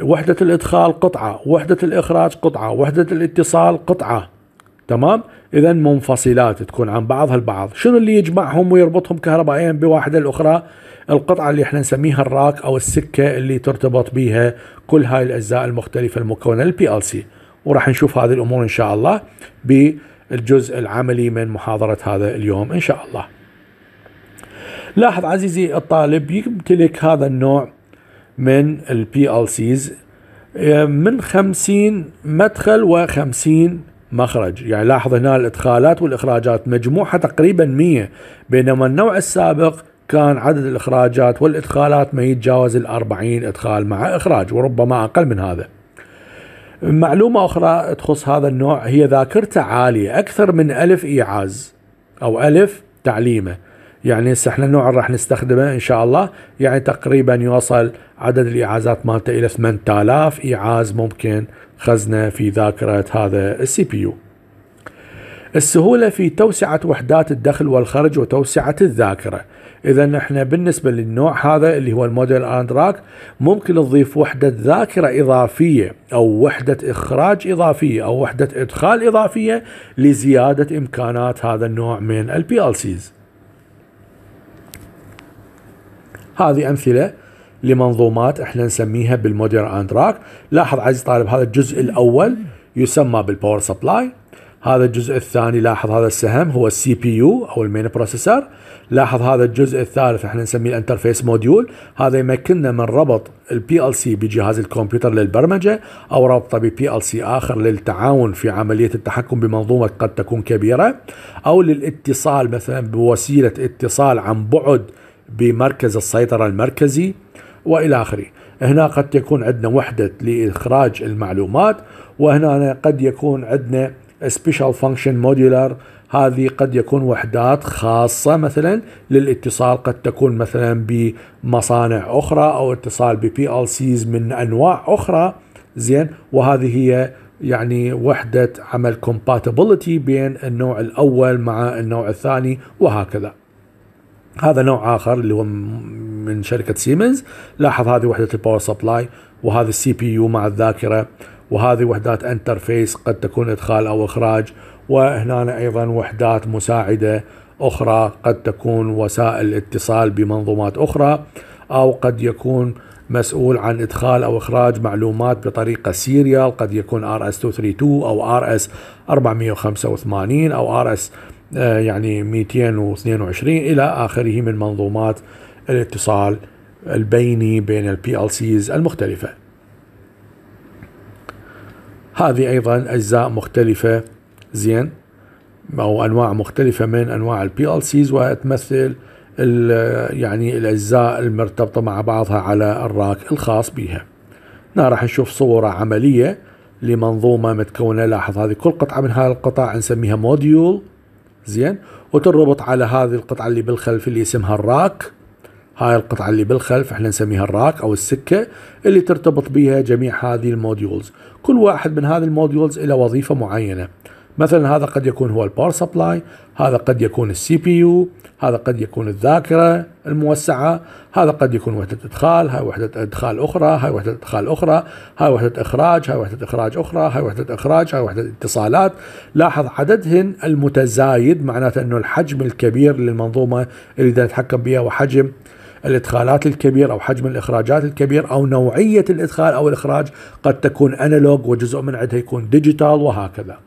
وحدة الإدخال قطعة وحدة الإخراج قطعة وحدة الاتصال قطعة تمام إذا منفصلات تكون عن بعضها البعض شنو اللي يجمعهم ويربطهم كهربائيا بواحدة الأخرى القطعة اللي احنا نسميها الراك أو السكة اللي ترتبط بها كل هاي الأجزاء المختلفة المكونة للبي ال سي وراح نشوف هذه الأمور إن شاء الله بالجزء العملي من محاضرة هذا اليوم إن شاء الله لاحظ عزيزي الطالب يمتلك هذا النوع من البي ال سيز آه، من 50 مدخل و50 مخرج يعني لاحظ هنا الادخالات والاخراجات مجموعها تقريبا 100 بينما النوع السابق كان عدد الاخراجات والادخالات ما يتجاوز ال 40 ادخال مع اخراج وربما اقل من هذا معلومة أخرى تخص هذا النوع هي ذاكرته عالية أكثر من ألف إيعاز أو ألف تعليمه يعني هسه احنا النوع اللي راح نستخدمه ان شاء الله يعني تقريبا يوصل عدد الاعازات مالته الى 8000 اعاز ممكن خزنه في ذاكره هذا السي بي يو. السهولة في توسعة وحدات الدخل والخرج وتوسعة الذاكرة إذا احنا بالنسبة للنوع هذا اللي هو الموديل أندراك ممكن نضيف وحدة ذاكرة إضافية أو وحدة إخراج إضافية أو وحدة إدخال إضافية لزيادة إمكانات هذا النوع من البي ال سيز هذه أمثلة لمنظومات احنا نسميها بالمودير اند راك لاحظ عزيزي طالب هذا الجزء الأول يسمى بالباور سبلاي هذا الجزء الثاني لاحظ هذا السهم هو السي بي يو او المين بروسيسور لاحظ هذا الجزء الثالث احنا نسميه الانترفيس موديول هذا يمكننا من ربط البي ال سي بجهاز الكمبيوتر للبرمجه او ربطه ببي ال سي اخر للتعاون في عمليه التحكم بمنظومه قد تكون كبيره او للاتصال مثلا بوسيله اتصال عن بعد بمركز السيطرة المركزي وإلى آخره هنا قد يكون عندنا وحدة لإخراج المعلومات وهنا قد يكون عندنا سبيشال فانكشن موديولار هذه قد يكون وحدات خاصة مثلا للاتصال قد تكون مثلا بمصانع أخرى أو اتصال ببي ال سيز من أنواع أخرى زين وهذه هي يعني وحدة عمل compatibility بين النوع الأول مع النوع الثاني وهكذا هذا نوع اخر اللي هو من شركه سيمنز لاحظ هذه وحده الباور سبلاي وهذا السي بي يو مع الذاكره وهذه وحدات انترفيس قد تكون ادخال او اخراج وهنا ايضا وحدات مساعده اخرى قد تكون وسائل اتصال بمنظومات اخرى او قد يكون مسؤول عن ادخال او اخراج معلومات بطريقه سيريال قد يكون ار اس 232 او ار اس 485 او ار اس آه، يعني 222 إلى آخره من منظومات الاتصال البيني بين البي ال سيز المختلفة هذه أيضا أجزاء مختلفة زين أو أنواع مختلفة من أنواع البي ال سيز وتمثل يعني الأجزاء المرتبطة مع بعضها على الراك الخاص بها هنا راح نشوف صورة عملية لمنظومة متكونة لاحظ هذه كل قطعة من هذه القطع نسميها موديول زين وتنربط على هذه القطعة اللي بالخلف اللي اسمها الراك هاي القطعة اللي بالخلف احنا نسميها الراك او السكة اللي ترتبط بها جميع هذه الموديولز كل واحد من هذه الموديولز الى وظيفة معينة مثلا هذا قد يكون هو الباور سبلاي هذا قد يكون السي بي يو هذا قد يكون الذاكرة الموسعة هذا قد يكون وحدة إدخال هاي وحدة إدخال أخرى هاي وحدة إدخال أخرى هاي وحدة إخراج هاي وحدة إخراج أخرى هاي وحدة إخراج هاي وحدة اتصالات لاحظ عددهن المتزايد معناته أنه الحجم الكبير للمنظومة اللي دا نتحكم بها وحجم الادخالات الكبير او حجم الاخراجات الكبير او نوعيه الادخال او الاخراج قد تكون انالوج وجزء من عندها يكون ديجيتال وهكذا.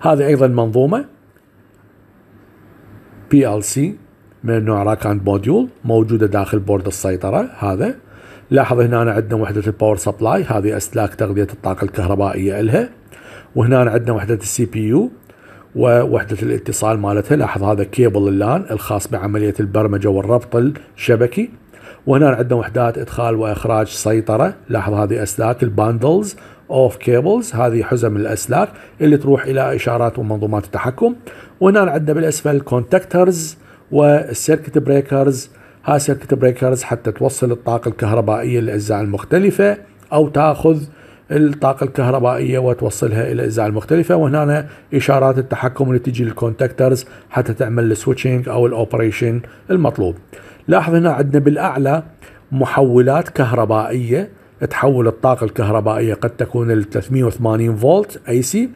هذا أيضا منظومة بي ال سي من نوع راكاند موديول موجودة داخل بورد السيطرة هذا لاحظ هنا عندنا وحدة الباور سبلاي هذه أسلاك تغذية الطاقة الكهربائية إلها وهنا عندنا وحدة السي بي يو ووحدة الاتصال مالتها لاحظ هذا كيبل اللان الخاص بعملية البرمجة والربط الشبكي وهنا عندنا وحدات إدخال وإخراج سيطرة لاحظ هذه أسلاك الباندلز اوف كيبلز هذه حزم الاسلاك اللي تروح الى اشارات ومنظومات التحكم وهنا عندنا بالاسفل كونتاكترز والسيركت بريكرز ها سيركت بريكرز حتى توصل الطاقه الكهربائيه للاجزاء المختلفه او تاخذ الطاقة الكهربائية وتوصلها إلى الأجزاء المختلفة وهنا إشارات التحكم اللي تجي للكونتاكترز حتى تعمل السويتشنج أو الأوبريشن المطلوب لاحظ هنا عندنا بالأعلى محولات كهربائية تحول الطاقة الكهربائية قد تكون ال 380 فولت اي سي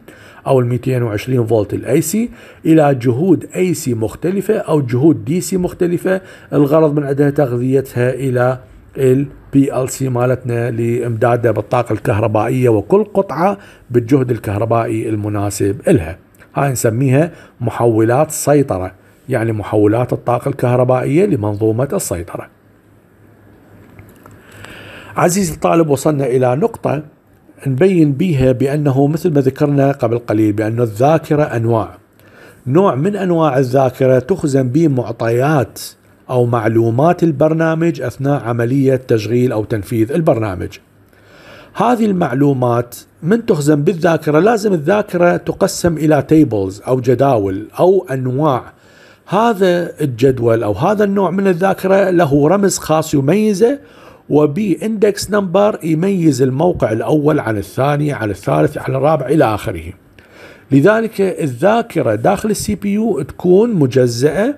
او ال 220 فولت الاي سي الى جهود اي سي مختلفة او جهود دي سي مختلفة الغرض من عندها تغذيتها الى البي ال سي مالتنا لامدادها بالطاقة الكهربائية وكل قطعة بالجهد الكهربائي المناسب لها هاي نسميها محولات سيطرة يعني محولات الطاقة الكهربائية لمنظومة السيطرة عزيزي الطالب وصلنا إلى نقطة نبين بها بأنه مثل ما ذكرنا قبل قليل بأن الذاكرة أنواع نوع من أنواع الذاكرة تخزن به معطيات أو معلومات البرنامج أثناء عملية تشغيل أو تنفيذ البرنامج هذه المعلومات من تخزن بالذاكرة لازم الذاكرة تقسم إلى تيبلز أو جداول أو أنواع هذا الجدول أو هذا النوع من الذاكرة له رمز خاص يميزه وبي اندكس نمبر يميز الموقع الأول عن الثاني عن الثالث عن الرابع إلى آخره لذلك الذاكرة داخل السي بي يو تكون مجزئه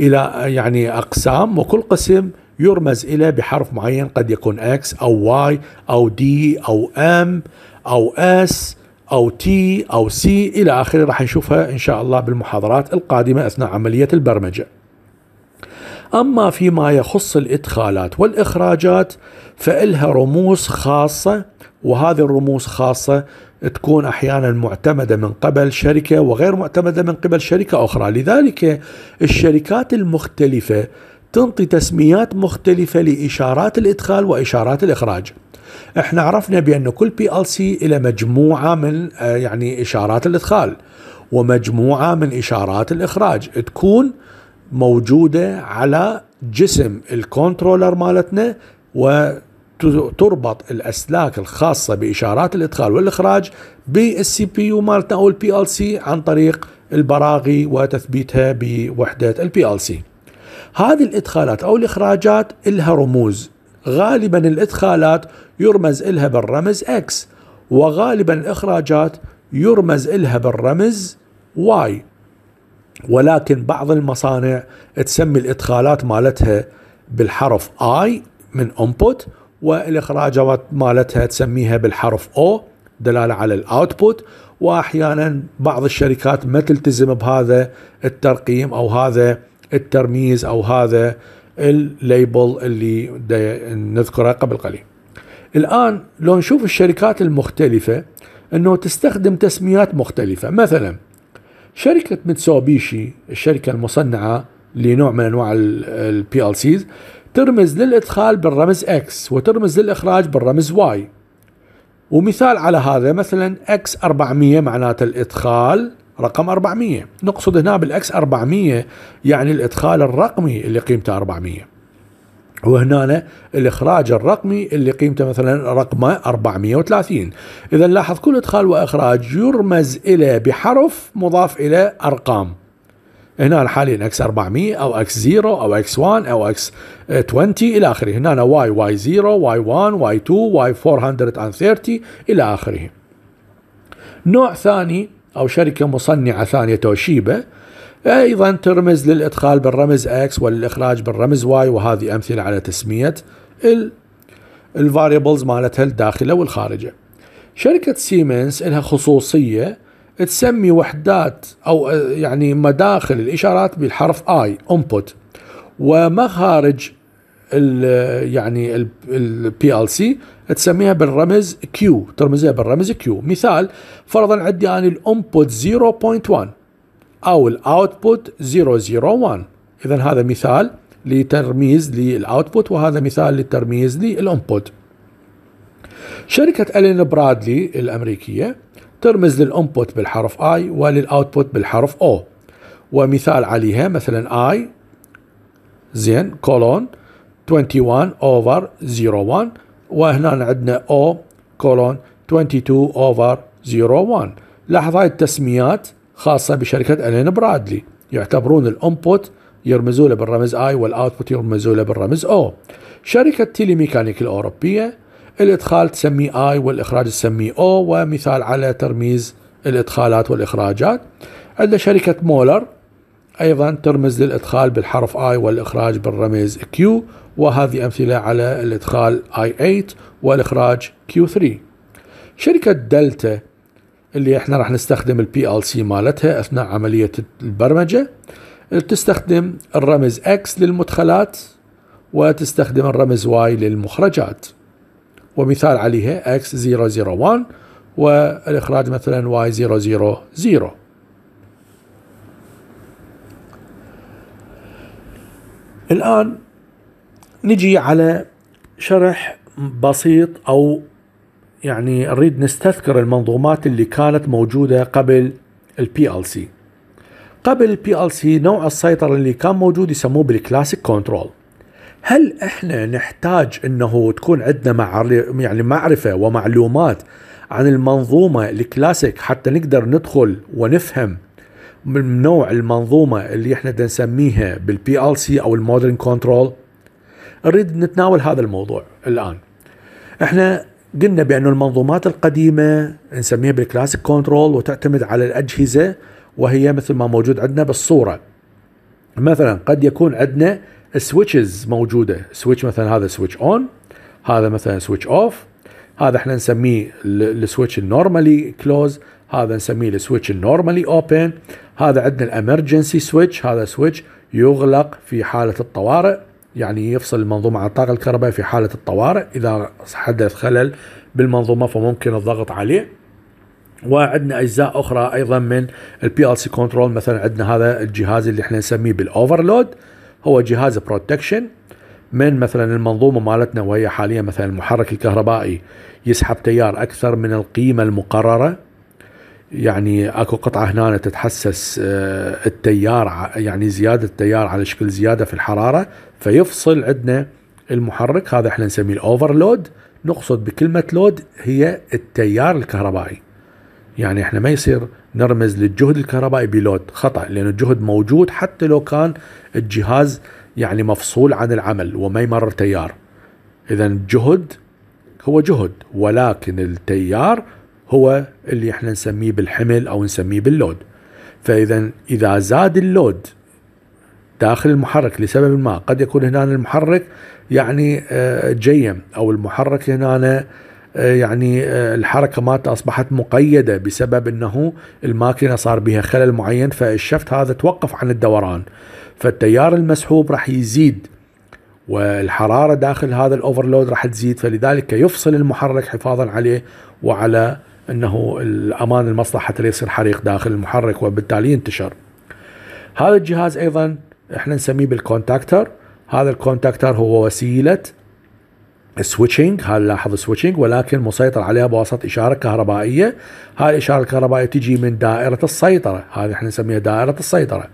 إلى يعني أقسام وكل قسم يرمز الى بحرف معين قد يكون اكس أو واي أو دي أو ام أو اس أو تي أو سي إلى آخره راح نشوفها إن شاء الله بالمحاضرات القادمة أثناء عملية البرمجة أما فيما يخص الإدخالات والإخراجات فإلها رموز خاصة وهذه الرموز خاصة تكون أحيانا معتمدة من قبل شركة وغير معتمدة من قبل شركة أخرى لذلك الشركات المختلفة تنطي تسميات مختلفة لإشارات الإدخال وإشارات الإخراج احنا عرفنا بأن كل بي ال سي إلى مجموعة من آه، يعني إشارات الإدخال ومجموعة من إشارات الإخراج تكون موجودة على جسم الكنترولر مالتنا وتربط الأسلاك الخاصة بإشارات الإدخال والإخراج بالسي بي يو مالتنا أو البي ال سي عن طريق البراغي وتثبيتها بوحدة البي ال سي هذه الإدخالات أو الإخراجات إلها رموز غالبا الإدخالات يرمز إلها بالرمز اكس وغالبا الإخراجات يرمز إلها بالرمز واي ولكن بعض المصانع تسمي الادخالات مالتها بالحرف اي من انبوت والاخراجات مالتها تسميها بالحرف او دلاله على الاوتبوت واحيانا بعض الشركات ما تلتزم بهذا الترقيم او هذا الترميز او هذا الليبل اللي نذكره قبل قليل. الان لو نشوف الشركات المختلفه انه تستخدم تسميات مختلفه مثلا شركة متسوبيشي الشركة المصنعة لنوع من أنواع البي ال سيز ترمز للإدخال بالرمز اكس وترمز للإخراج بالرمز واي ومثال على هذا مثلا اكس 400 معناته الإدخال رقم 400 نقصد هنا بالإكس 400 يعني الإدخال الرقمي اللي قيمته 400 وهنا الاخراج الرقمي اللي قيمته مثلا رقمه 430 اذا لاحظ كل ادخال واخراج يرمز الى بحرف مضاف الى ارقام هنا حاليا اكس 400 او اكس 0 او اكس 1 او اكس 20 الى اخره هنا واي واي 0 واي 1 واي 2 واي 430 الى اخره نوع ثاني او شركه مصنعه ثانيه توشيبا أيضا ترمز للإدخال بالرمز X والإخراج بالرمز Y وهذه أمثلة على تسمية الفاريبلز مالتها الداخلة والخارجة شركة سيمنز لها خصوصية تسمي وحدات أو يعني مداخل الإشارات بالحرف I input ومخارج ال يعني البي ال سي تسميها بالرمز Q ترمزها بالرمز Q مثال فرضا عندي أنا الانبوت 0.1 أو الأوتبوت 001 إذا هذا مثال لترميز للأوتبوت وهذا مثال للترميز للإنبوت شركة ألين برادلي الأمريكية ترمز للإنبوت بالحرف I وللأوتبوت بالحرف O ومثال عليها مثلا I زين كولون 21 اوفر 01 وهنا عندنا O كولون 22 اوفر 01 لاحظ هاي التسميات خاصة بشركة ألين برادلي يعتبرون الأنبوت يرمزوا له بالرمز I والأوتبوت يرمزوا له بالرمز O شركة تيلي ميكانيك الأوروبية الإدخال تسميه I والإخراج تسميه O ومثال على ترميز الإدخالات والإخراجات عندنا شركة مولر أيضا ترمز للإدخال بالحرف I والإخراج بالرمز Q وهذه أمثلة على الإدخال I8 والإخراج Q3 شركة دلتا اللي احنا راح نستخدم البي ال سي مالتها اثناء عمليه البرمجه تستخدم الرمز اكس للمدخلات وتستخدم الرمز واي للمخرجات ومثال عليها X001 والإخراج مثلا Y000 الآن نجي على شرح بسيط أو يعني نريد نستذكر المنظومات اللي كانت موجودة قبل البي ال سي قبل البي ال سي نوع السيطرة اللي كان موجود يسموه بالكلاسيك كنترول هل احنا نحتاج انه تكون عندنا يعني معرفة ومعلومات عن المنظومة الكلاسيك حتى نقدر ندخل ونفهم من نوع المنظومة اللي احنا نسميها بالبي ال سي او المودرن كنترول نريد نتناول هذا الموضوع الان احنا قلنا بأن المنظومات القديمة نسميها بالكلاسيك كنترول وتعتمد على الأجهزة وهي مثل ما موجود عندنا بالصورة مثلا قد يكون عندنا سويتشز موجودة سويتش مثلا هذا سويتش اون هذا مثلا سويتش اوف هذا احنا نسميه السويتش النورمالي كلوز هذا نسميه السويتش النورمالي اوبن هذا عندنا الامرجنسي سويتش هذا سويتش يغلق في حالة الطوارئ يعني يفصل المنظومة عن الطاقة الكهربائية في حالة الطوارئ إذا حدث خلل بالمنظومة فممكن الضغط عليه وعندنا اجزاء اخرى ايضا من البي ال سي كنترول مثلا عندنا هذا الجهاز اللي احنا نسميه بالاوفرلود هو جهاز بروتكشن من مثلا المنظومه مالتنا وهي حاليا مثلا المحرك الكهربائي يسحب تيار اكثر من القيمه المقرره يعني اكو قطعه هنا تتحسس آه، التيار يعني زياده التيار على شكل زياده في الحراره فيفصل عندنا المحرك هذا احنا نسميه الاوفرلود نقصد بكلمه لود هي التيار الكهربائي يعني احنا ما يصير نرمز للجهد الكهربائي بلود خطا لان الجهد موجود حتى لو كان الجهاز يعني مفصول عن العمل وما يمرر تيار اذا الجهد هو جهد ولكن التيار هو اللي احنا نسميه بالحمل او نسميه باللود فاذا اذا زاد اللود داخل المحرك لسبب ما قد يكون هنا المحرك يعني آه، جيم او المحرك هنا آه، يعني آه، الحركة مالته أصبحت مقيدة بسبب أنه الماكينة صار بها خلل معين فالشفت هذا توقف عن الدوران فالتيار المسحوب راح يزيد والحرارة داخل هذا الأوفرلود راح تزيد فلذلك يفصل المحرك حفاظا عليه وعلى انه الامان المصلحه حتى لا يصير حريق داخل المحرك وبالتالي ينتشر هذا الجهاز ايضا احنا نسميه بالكونتاكتر هذا الكونتاكتر هو وسيله سويتشنج هذا لاحظ سويتشنج ولكن مسيطر عليها بواسطه اشاره كهربائيه هاي الاشاره الكهربائيه تجي من دائره السيطره هذه احنا نسميها دائره السيطره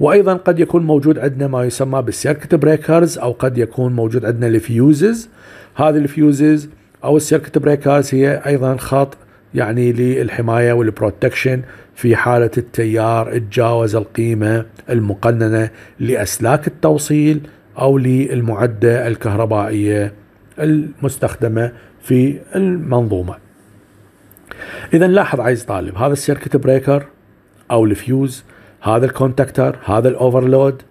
وايضا قد يكون موجود عندنا ما يسمى بالسيركت بريكرز او قد يكون موجود عندنا الفيوزز هذه الفيوزز او السيركت بريكرز هي ايضا خط يعني للحماية والبروتكشن في حالة التيار تجاوز القيمة المقننة لأسلاك التوصيل أو للمعدة الكهربائية المستخدمة في المنظومة إذا لاحظ عايز طالب هذا السيركت بريكر أو الفيوز هذا الكونتاكتر هذا الأوفرلود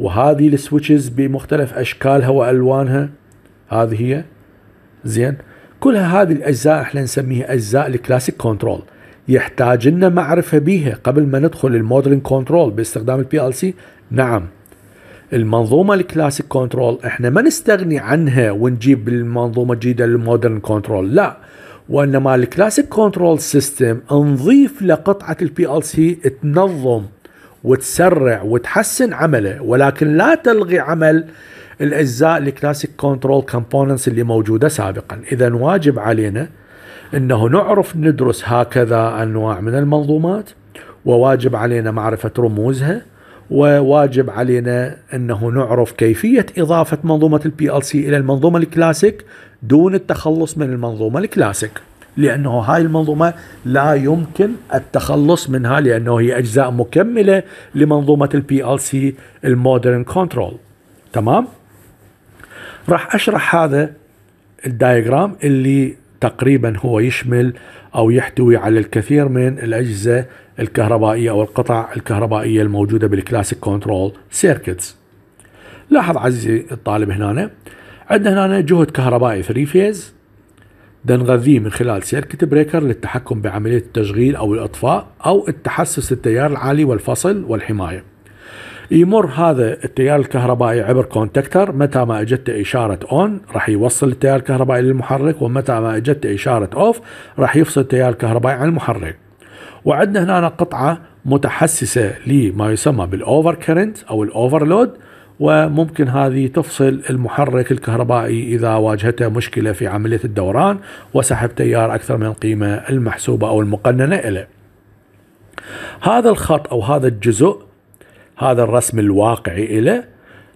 وهذه السويتشز بمختلف أشكالها وألوانها هذه هي زين كلها هذه الاجزاء احنا نسميها اجزاء الكلاسيك كنترول يحتاج لنا معرفه بيها قبل ما ندخل المودرن كنترول باستخدام البي ال سي نعم المنظومة الكلاسيك كنترول احنا ما نستغني عنها ونجيب المنظومة الجديدة للمودرن كنترول لا وانما الكلاسيك كنترول سيستم نضيف لقطعة البي ال سي تنظم وتسرع وتحسن عمله ولكن لا تلغي عمل الاجزاء الكلاسيك كنترول كومبوننتس اللي موجوده سابقا اذا واجب علينا انه نعرف ندرس هكذا انواع من المنظومات وواجب علينا معرفه رموزها وواجب علينا انه نعرف كيفيه اضافه منظومه البي ال سي الى المنظومه الكلاسيك دون التخلص من المنظومه الكلاسيك لانه هاي المنظومه لا يمكن التخلص منها لانه هي اجزاء مكمله لمنظومه البي ال سي المودرن كنترول تمام راح اشرح هذا الدايجرام اللي تقريبا هو يشمل او يحتوي على الكثير من الاجهزه الكهربائيه او القطع الكهربائيه الموجوده بالكلاسيك كنترول سيركتس. لاحظ عزيزي الطالب هنا عندنا هنا جهد كهربائي 3 فيز نغذيه من خلال سيركت بريكر للتحكم بعمليه التشغيل او الاطفاء او التحسس للتيار العالي والفصل والحمايه. يمر هذا التيار الكهربائي عبر كونتكتر متى ما اجت اشاره اون راح يوصل التيار الكهربائي للمحرك ومتى ما اجت اشاره اوف راح يفصل التيار الكهربائي عن المحرك وعندنا هنا قطعه متحسسه لما يسمى بالاوفر كرنت او الاوفرلود وممكن هذه تفصل المحرك الكهربائي إذا واجهته مشكلة في عملية الدوران وسحب تيار أكثر من القيمة المحسوبة أو المقننة له هذا الخط أو هذا الجزء هذا الرسم الواقعي له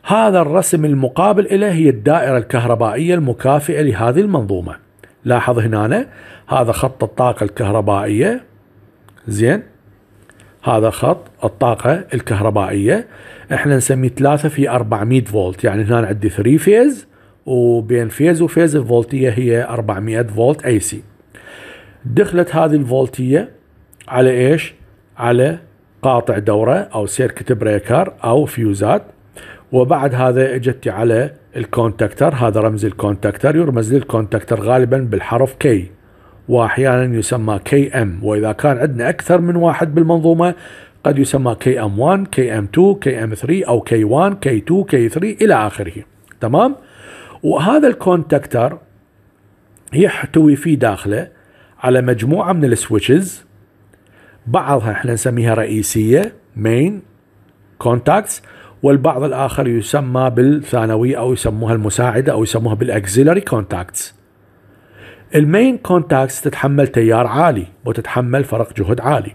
هذا الرسم المقابل له هي الدائرة الكهربائية المكافئة لهذه المنظومة لاحظ هنا هذا خط الطاقة الكهربائية زين هذا خط الطاقة الكهربائية احنا نسميه 3 في 400 فولت يعني هنا عندي 3 فيز وبين فيز وفيز الفولتية هي 400 فولت اي سي دخلت هذه الفولتية على ايش على قاطع دورة أو سيركت بريكر أو فيوزات وبعد هذا اجت على الكونتاكتر هذا رمز الكونتاكتر يرمز للكونتاكتر غالبا بالحرف كي واحيانا يسمى كي ام واذا كان عندنا اكثر من واحد بالمنظومه قد يسمى كي ام 1 كي ام 2 كي ام 3 او كي 1 كي 2 كي 3 الى اخره تمام وهذا الكونتاكتر يحتوي في داخله على مجموعه من السويتشز بعضها احنا نسميها رئيسية مين كونتاكتس والبعض الآخر يسمى بالثانوية أو يسموها المساعدة أو يسموها بالأكزيلاري كونتاكتس المين كونتاكتس تتحمل تيار عالي وتتحمل فرق جهد عالي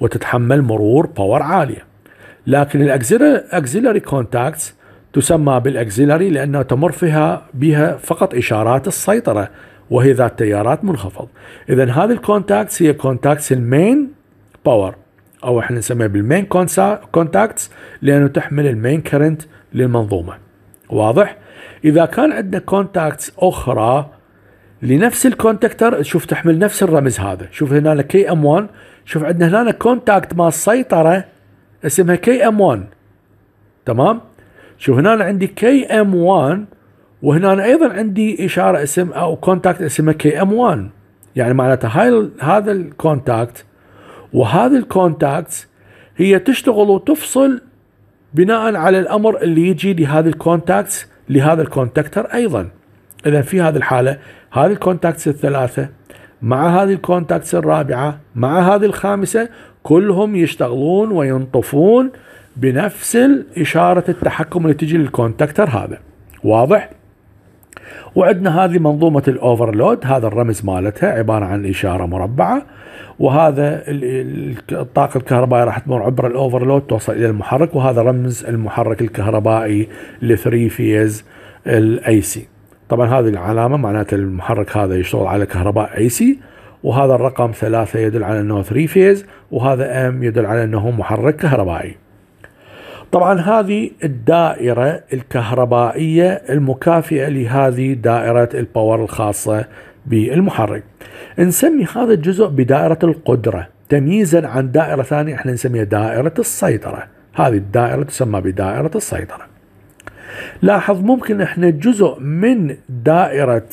وتتحمل مرور باور عالية لكن الأكزيلاري كونتاكتس تسمى بالأكزيلاري لأنه تمر فيها بها فقط إشارات السيطرة وهي ذات تيارات منخفض إذا هذه الكونتاكتس هي كونتاكتس المين باور او احنا نسميها بالمين كونتاكتس لانه تحمل المين كرنت للمنظومه واضح اذا كان عندنا كونتاكتس اخرى لنفس الكونتاكتر شوف تحمل نفس الرمز هذا شوف هنا كي ام 1 شوف عندنا هنا كونتاكت مال السيطره اسمها كي ام 1 تمام شوف هنا عندي كي ام 1 وهنا ايضا عندي اشاره اسم او كونتاكت اسمها كي ام 1 يعني معناته هاي هذا الكونتاكت وهذه الكونتاكتس هي تشتغل وتفصل بناء على الامر اللي يجي لهذه الكونتاكتس لهذا الكونتاكتر ايضا اذا في هذه الحاله هذه الكونتاكتس الثلاثه مع هذه الكونتاكتس الرابعه مع هذه الخامسه كلهم يشتغلون وينطفون بنفس اشاره التحكم اللي تجي للكونتاكتر هذا واضح وعندنا هذه منظومه الاوفرلود هذا الرمز مالتها عباره عن اشاره مربعه وهذا الطاقة الكهربائية راح تمر عبر الاوفرلود توصل الى المحرك وهذا رمز المحرك الكهربائي لثري فيز الاي سي طبعا هذه العلامة معناته المحرك هذا يشتغل على كهرباء اي سي وهذا الرقم ثلاثة يدل على انه ثري فيز وهذا ام يدل على انه محرك كهربائي طبعا هذه الدائرة الكهربائية المكافئة لهذه دائرة الباور الخاصة بالمحرك نسمي هذا الجزء بدائرة القدرة تمييزا عن دائرة ثانية احنا نسميها دائرة السيطرة هذه الدائرة تسمى بدائرة السيطرة لاحظ ممكن احنا جزء من دائرة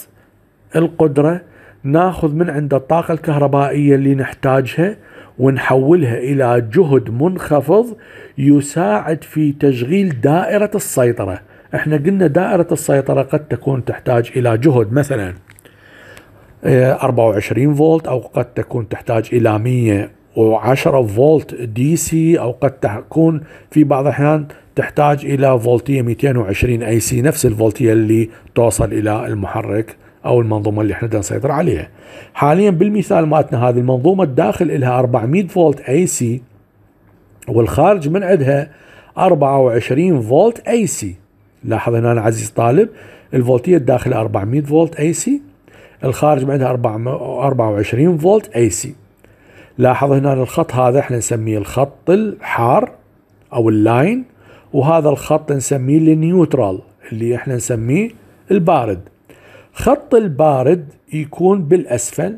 القدرة ناخذ من عند الطاقة الكهربائية اللي نحتاجها ونحولها إلى جهد منخفض يساعد في تشغيل دائرة السيطرة احنا قلنا دائرة السيطرة قد تكون تحتاج إلى جهد مثلا 24 آه، فولت او قد تكون تحتاج الى 110 فولت دي سي او قد تكون في بعض الاحيان تحتاج الى فولتيه 220 اي سي نفس الفولتيه اللي توصل الى المحرك او المنظومه اللي احنا نسيطر عليها. حاليا بالمثال مالتنا هذه المنظومه الداخل لها 400 فولت اي سي والخارج من عندها 24 فولت اي سي. لاحظ هنا عزيز طالب الفولتيه الداخل 400 فولت اي سي الخارج عندها 24 فولت اي سي لاحظ هنا الخط هذا احنا نسميه الخط الحار او اللاين وهذا الخط نسميه النيوترال اللي احنا نسميه البارد خط البارد يكون بالاسفل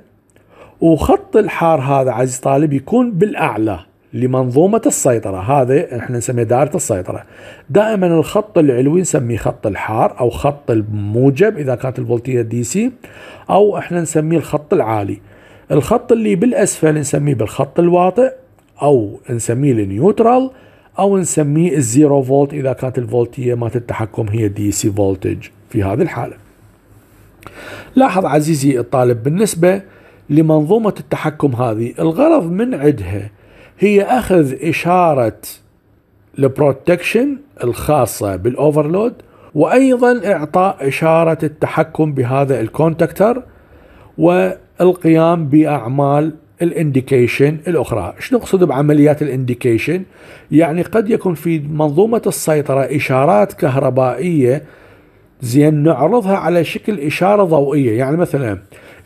وخط الحار هذا عزيز طالب يكون بالاعلى لمنظومة السيطرة هذا احنا نسميه دائرة السيطرة دائما الخط العلوي نسميه خط الحار او خط الموجب اذا كانت الفولتية دي سي او احنا نسميه الخط العالي الخط اللي بالاسفل نسميه بالخط الواطئ او نسميه النيوترال او نسميه الزيرو فولت اذا كانت الفولتية مالت التحكم هي دي سي فولتج في هذه الحالة لاحظ عزيزي الطالب بالنسبة لمنظومة التحكم هذه الغرض من عدها هي أخذ إشارة البروتكشن الخاصة بالأوفرلود وأيضا إعطاء إشارة التحكم بهذا الكونتاكتر والقيام بأعمال الانديكيشن الاخرى ايش نقصد بعمليات الانديكيشن يعني قد يكون في منظومه السيطره اشارات كهربائيه زين نعرضها على شكل اشاره ضوئيه يعني مثلا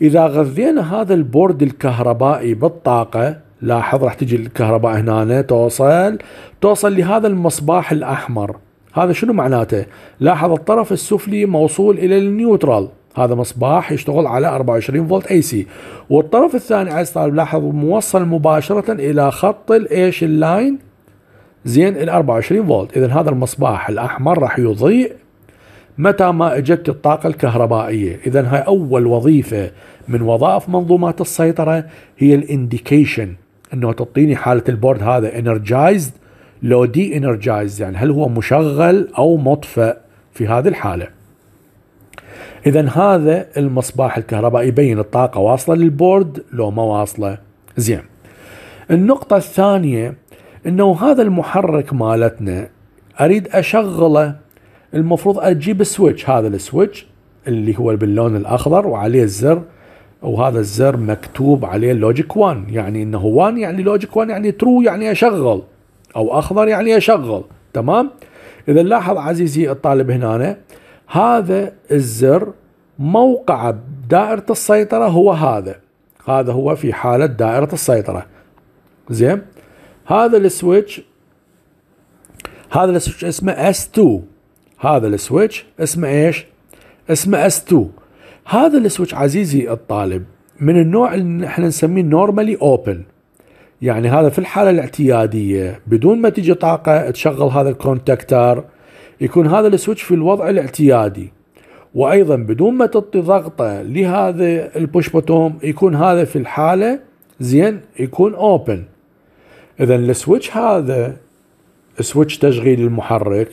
اذا غذينا هذا البورد الكهربائي بالطاقه لاحظ راح تجي الكهرباء هنا توصل توصل لهذا المصباح الأحمر هذا شنو معناته لاحظ الطرف السفلي موصول إلى النيوترال هذا مصباح يشتغل على 24 فولت اي سي والطرف الثاني عايز طالب لاحظ موصل مباشرة الى خط الايش اللاين زين ال 24 فولت اذا هذا المصباح الاحمر راح يضيء متى ما اجت الطاقة الكهربائية اذا هاي اول وظيفة من وظائف منظومات السيطرة هي الانديكيشن انه تعطيني حاله البورد هذا انرجايزد لو دي انرجايزد يعني هل هو مشغل او مطفئ في هذه الحاله اذا هذا المصباح الكهربائي يبين الطاقه واصله للبورد لو ما واصله زين النقطه الثانيه انه هذا المحرك مالتنا اريد اشغله المفروض اجيب سويتش هذا السويتش اللي هو باللون الاخضر وعليه الزر وهذا الزر مكتوب عليه لوجيك 1 يعني انه 1 يعني لوجيك 1 يعني ترو يعني اشغل او اخضر يعني اشغل تمام اذا لاحظ عزيزي الطالب هنا هذا الزر موقع دائرة السيطرة هو هذا هذا هو في حالة دائرة السيطرة زين هذا السويتش هذا السويتش اسمه S2 هذا السويتش اسمه ايش اسمه S2 هذا السويتش عزيزي الطالب من النوع اللي احنا نسميه نورمالي اوبن يعني هذا في الحالة الاعتيادية بدون ما تجي طاقة تشغل هذا الكونتاكتر يكون هذا السويتش في الوضع الاعتيادي وايضا بدون ما تعطي ضغطه لهذا البوش بوتوم يكون هذا في الحاله زين يكون اوبن اذا السويتش هذا سويتش تشغيل المحرك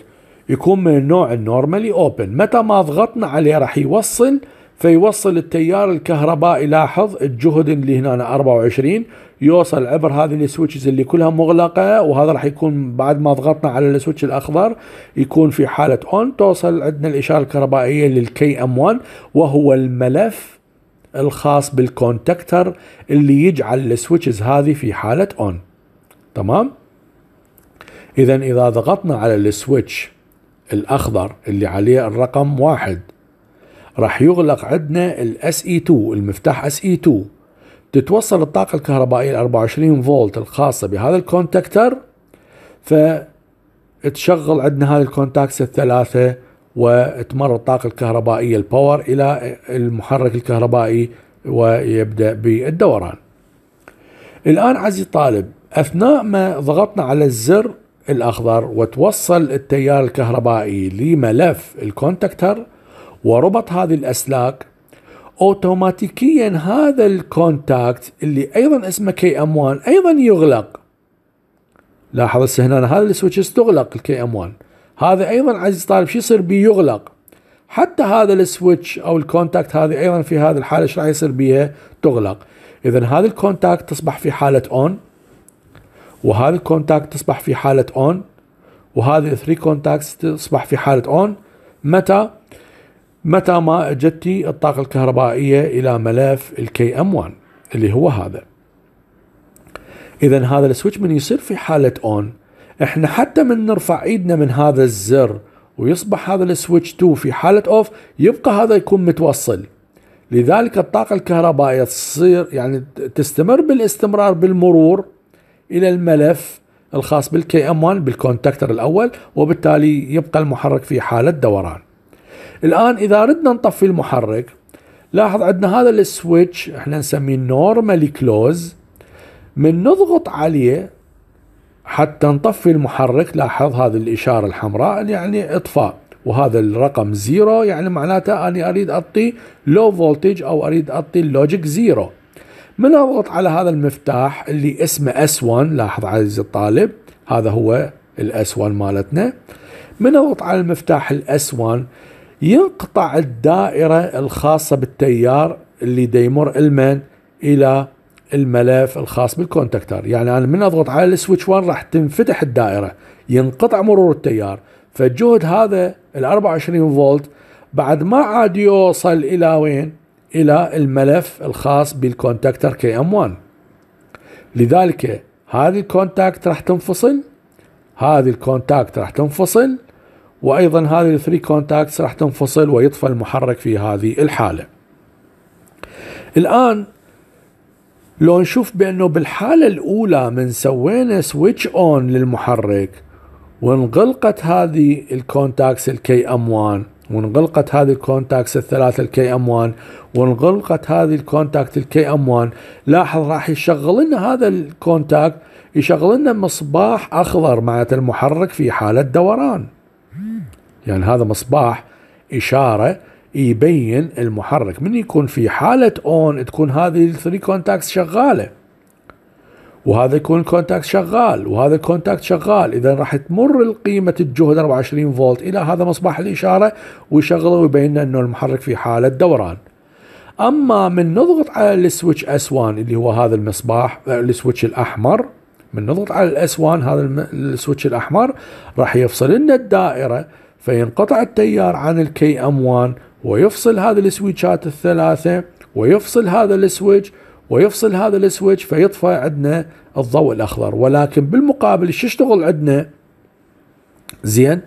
يكون من النوع النورمالي اوبن متى ما ضغطنا عليه راح يوصل فيوصل التيار الكهربائي لاحظ الجهد اللي هنا 24 يوصل عبر هذه السويتشز اللي كلها مغلقه وهذا راح يكون بعد ما ضغطنا على السويتش الاخضر يكون في حاله اون توصل عندنا الاشاره الكهربائيه للكي ام 1 وهو الملف الخاص بالكونتاكتر اللي يجعل السويتشز هذه في حاله اون تمام اذا اذا ضغطنا على السويتش الاخضر اللي عليه الرقم واحد راح يغلق عندنا الاس اي 2 المفتاح اس اي 2 تتوصل الطاقة الكهربائية ال 24 فولت الخاصة بهذا الكونتاكتر تشغل عندنا هذه الكونتاكتس الثلاثة وتمر الطاقة الكهربائية الباور إلى المحرك الكهربائي ويبدأ بالدوران الآن عزيزي الطالب أثناء ما ضغطنا على الزر الأخضر وتوصل التيار الكهربائي لملف الكونتاكتر وربط هذه الأسلاك اوتوماتيكيا هذا الكونتاكت اللي ايضا اسمه كي ام 1 ايضا يغلق لاحظ هسه هنا هذا السويتشز تغلق الكي ام 1 هذا ايضا عزيز طالب شو يصير بيه يغلق حتى هذا السويتش او الكونتاكت هذه ايضا في هذه الحاله ايش راح يصير بيها تغلق اذا هذا الكونتاكت تصبح في حاله اون وهذا الكونتاكت تصبح في حاله اون وهذه الثري كونتاكتس تصبح في حاله اون متى متى ما اجتي الطاقة الكهربائية إلى ملف الكي ام 1 اللي هو هذا إذا هذا السويتش من يصير في حالة اون احنا حتى من نرفع ايدنا من هذا الزر ويصبح هذا السويتش 2 في حالة اوف يبقى هذا يكون متوصل لذلك الطاقة الكهربائية تصير يعني تستمر بالاستمرار بالمرور إلى الملف الخاص بالكي ام 1 بالكونتاكتر الأول وبالتالي يبقى المحرك في حالة دوران الآن إذا ردنا نطفي المحرك لاحظ عندنا هذا السويتش احنا نسميه نورمالي كلوز من نضغط عليه حتى نطفي المحرك لاحظ هذه الإشارة الحمراء يعني إطفاء وهذا الرقم زيرو يعني معناته أني أريد أطي لو فولتج أو أريد أطي اللوجيك زيرو من أضغط على هذا المفتاح اللي اسمه S1 لاحظ عزيزي الطالب هذا هو الاس 1 مالتنا من أضغط على المفتاح الاس 1 ينقطع الدائرة الخاصة بالتيار اللي ديمر المن إلى الملف الخاص بالكونتاكتر يعني أنا من أضغط على السويتش 1 راح تنفتح الدائرة ينقطع مرور التيار فالجهد هذا ال 24 فولت بعد ما عاد يوصل إلى وين إلى الملف الخاص بالكونتاكتر كي ام 1 لذلك هذه الكونتاكت راح تنفصل هذه الكونتاكت راح تنفصل وايضا هذه الثري كونتاكتس راح تنفصل ويطفى المحرك في هذه الحاله الان لو نشوف بانه بالحاله الاولى من سوينا سويتش اون للمحرك وانغلقت هذه الكونتاكتس الكي ام 1 وانغلقت هذه الكونتاكتس الثلاثه الكي ام 1 وانغلقت هذه الكونتاكت الكي ام 1 لاحظ راح يشغل لنا هذا الكونتاكت يشغل لنا مصباح اخضر معناته المحرك في حاله دوران يعني هذا مصباح إشارة يبين المحرك من يكون في حالة اون تكون هذه الثري كونتاكت شغالة وهذا يكون الكونتاكت شغال وهذا الكونتاكت شغال اذا راح تمر قيمة الجهد 24 فولت الى هذا مصباح الاشارة ويشغله ويبين انه المحرك في حالة دوران اما من نضغط على السويتش اس 1 اللي هو هذا المصباح آه، السويتش الاحمر من نضغط على الاس 1 هذا السويتش الاحمر راح يفصل لنا الدائره فينقطع التيار عن الكي ام 1 ويفصل هذه السويتشات الثلاثه ويفصل هذا السويتش ويفصل هذا السويتش فيطفى عندنا الضوء الاخضر ولكن بالمقابل شو يشتغل عندنا زين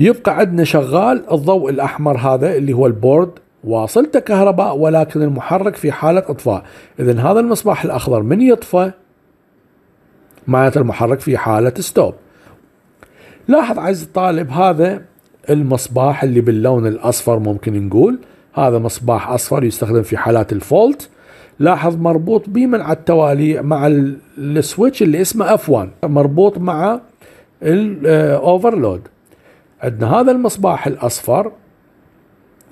يبقى عندنا شغال الضوء الاحمر هذا اللي هو البورد واصلته كهرباء ولكن المحرك في حاله اطفاء اذا هذا المصباح الاخضر من يطفى معناته المحرك في حالة ستوب لاحظ عز الطالب هذا المصباح اللي باللون الأصفر ممكن نقول هذا مصباح أصفر يستخدم في حالات الفولت لاحظ مربوط بمن على التوالي مع السويتش اللي اسمه اف 1 مربوط مع الاوفرلود آه، عندنا هذا المصباح الاصفر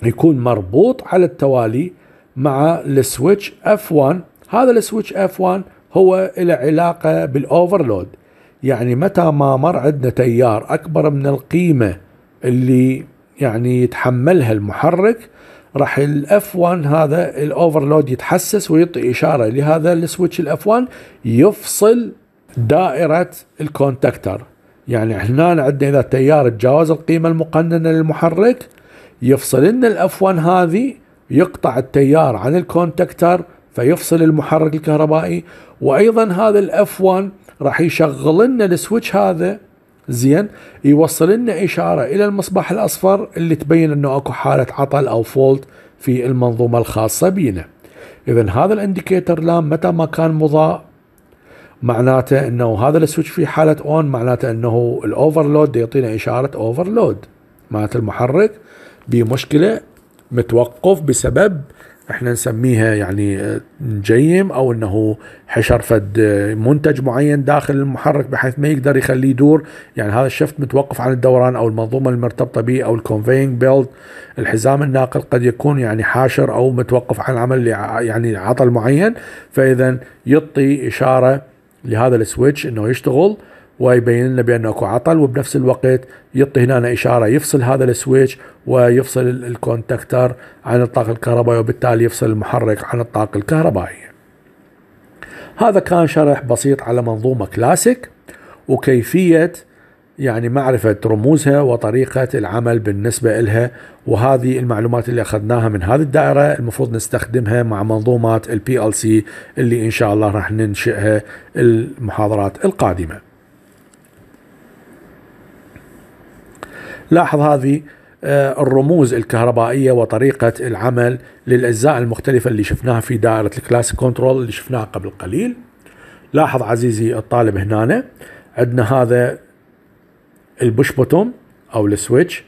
يكون مربوط على التوالي مع السويتش اف 1 هذا السويتش اف 1 هو له علاقة بالأوفرلود يعني متى ما مر عندنا تيار أكبر من القيمة اللي يعني يتحملها المحرك راح الاف 1 هذا الاوفرلود يتحسس ويعطي اشاره لهذا السويتش الاف 1 يفصل دائره الكونتاكتر يعني هنا عندنا اذا التيار تجاوز القيمه المقننه للمحرك يفصل لنا الاف 1 هذه يقطع التيار عن الكونتاكتر فيفصل المحرك الكهربائي وايضا هذا الاف 1 راح يشغل لنا السويتش هذا زين يوصل لنا اشاره الى المصباح الاصفر اللي تبين انه اكو حاله عطل او فولت في المنظومه الخاصه بينا اذا هذا الانديكيتر لام متى ما كان مضاء معناته انه هذا السويتش في حاله اون معناته انه الاوفرلود يعطينا اشاره اوفرلود معناته المحرك بمشكله متوقف بسبب احنا نسميها يعني نجيم آه، او انه حشر فد آه، منتج معين داخل المحرك بحيث ما يقدر يخليه يدور يعني هذا الشفت متوقف عن الدوران او المنظومه المرتبطه به او الكونفينج بيلت الحزام الناقل قد يكون يعني حاشر او متوقف عن عمل يعني عطل معين فاذا يعطي اشاره لهذا السويتش انه يشتغل ويبين لنا بأنه اكو عطل وبنفس الوقت يعطي هنا إشارة يفصل هذا السويتش ويفصل الكونتاكتر عن الطاقة الكهربائية وبالتالي يفصل المحرك عن الطاقة الكهربائية هذا كان شرح بسيط على منظومة كلاسيك وكيفية يعني معرفة رموزها وطريقة العمل بالنسبة لها وهذه المعلومات اللي أخذناها من هذه الدائرة المفروض نستخدمها مع منظومات البي ال سي اللي إن شاء الله راح ننشئها المحاضرات القادمة لاحظ هذه آه، الرموز الكهربائية وطريقة العمل للأجزاء المختلفة اللي شفناها في دائرة الكلاسيك كنترول اللي شفناها قبل قليل لاحظ عزيزي الطالب هنا عندنا هذا البوش بوتوم أو السويتش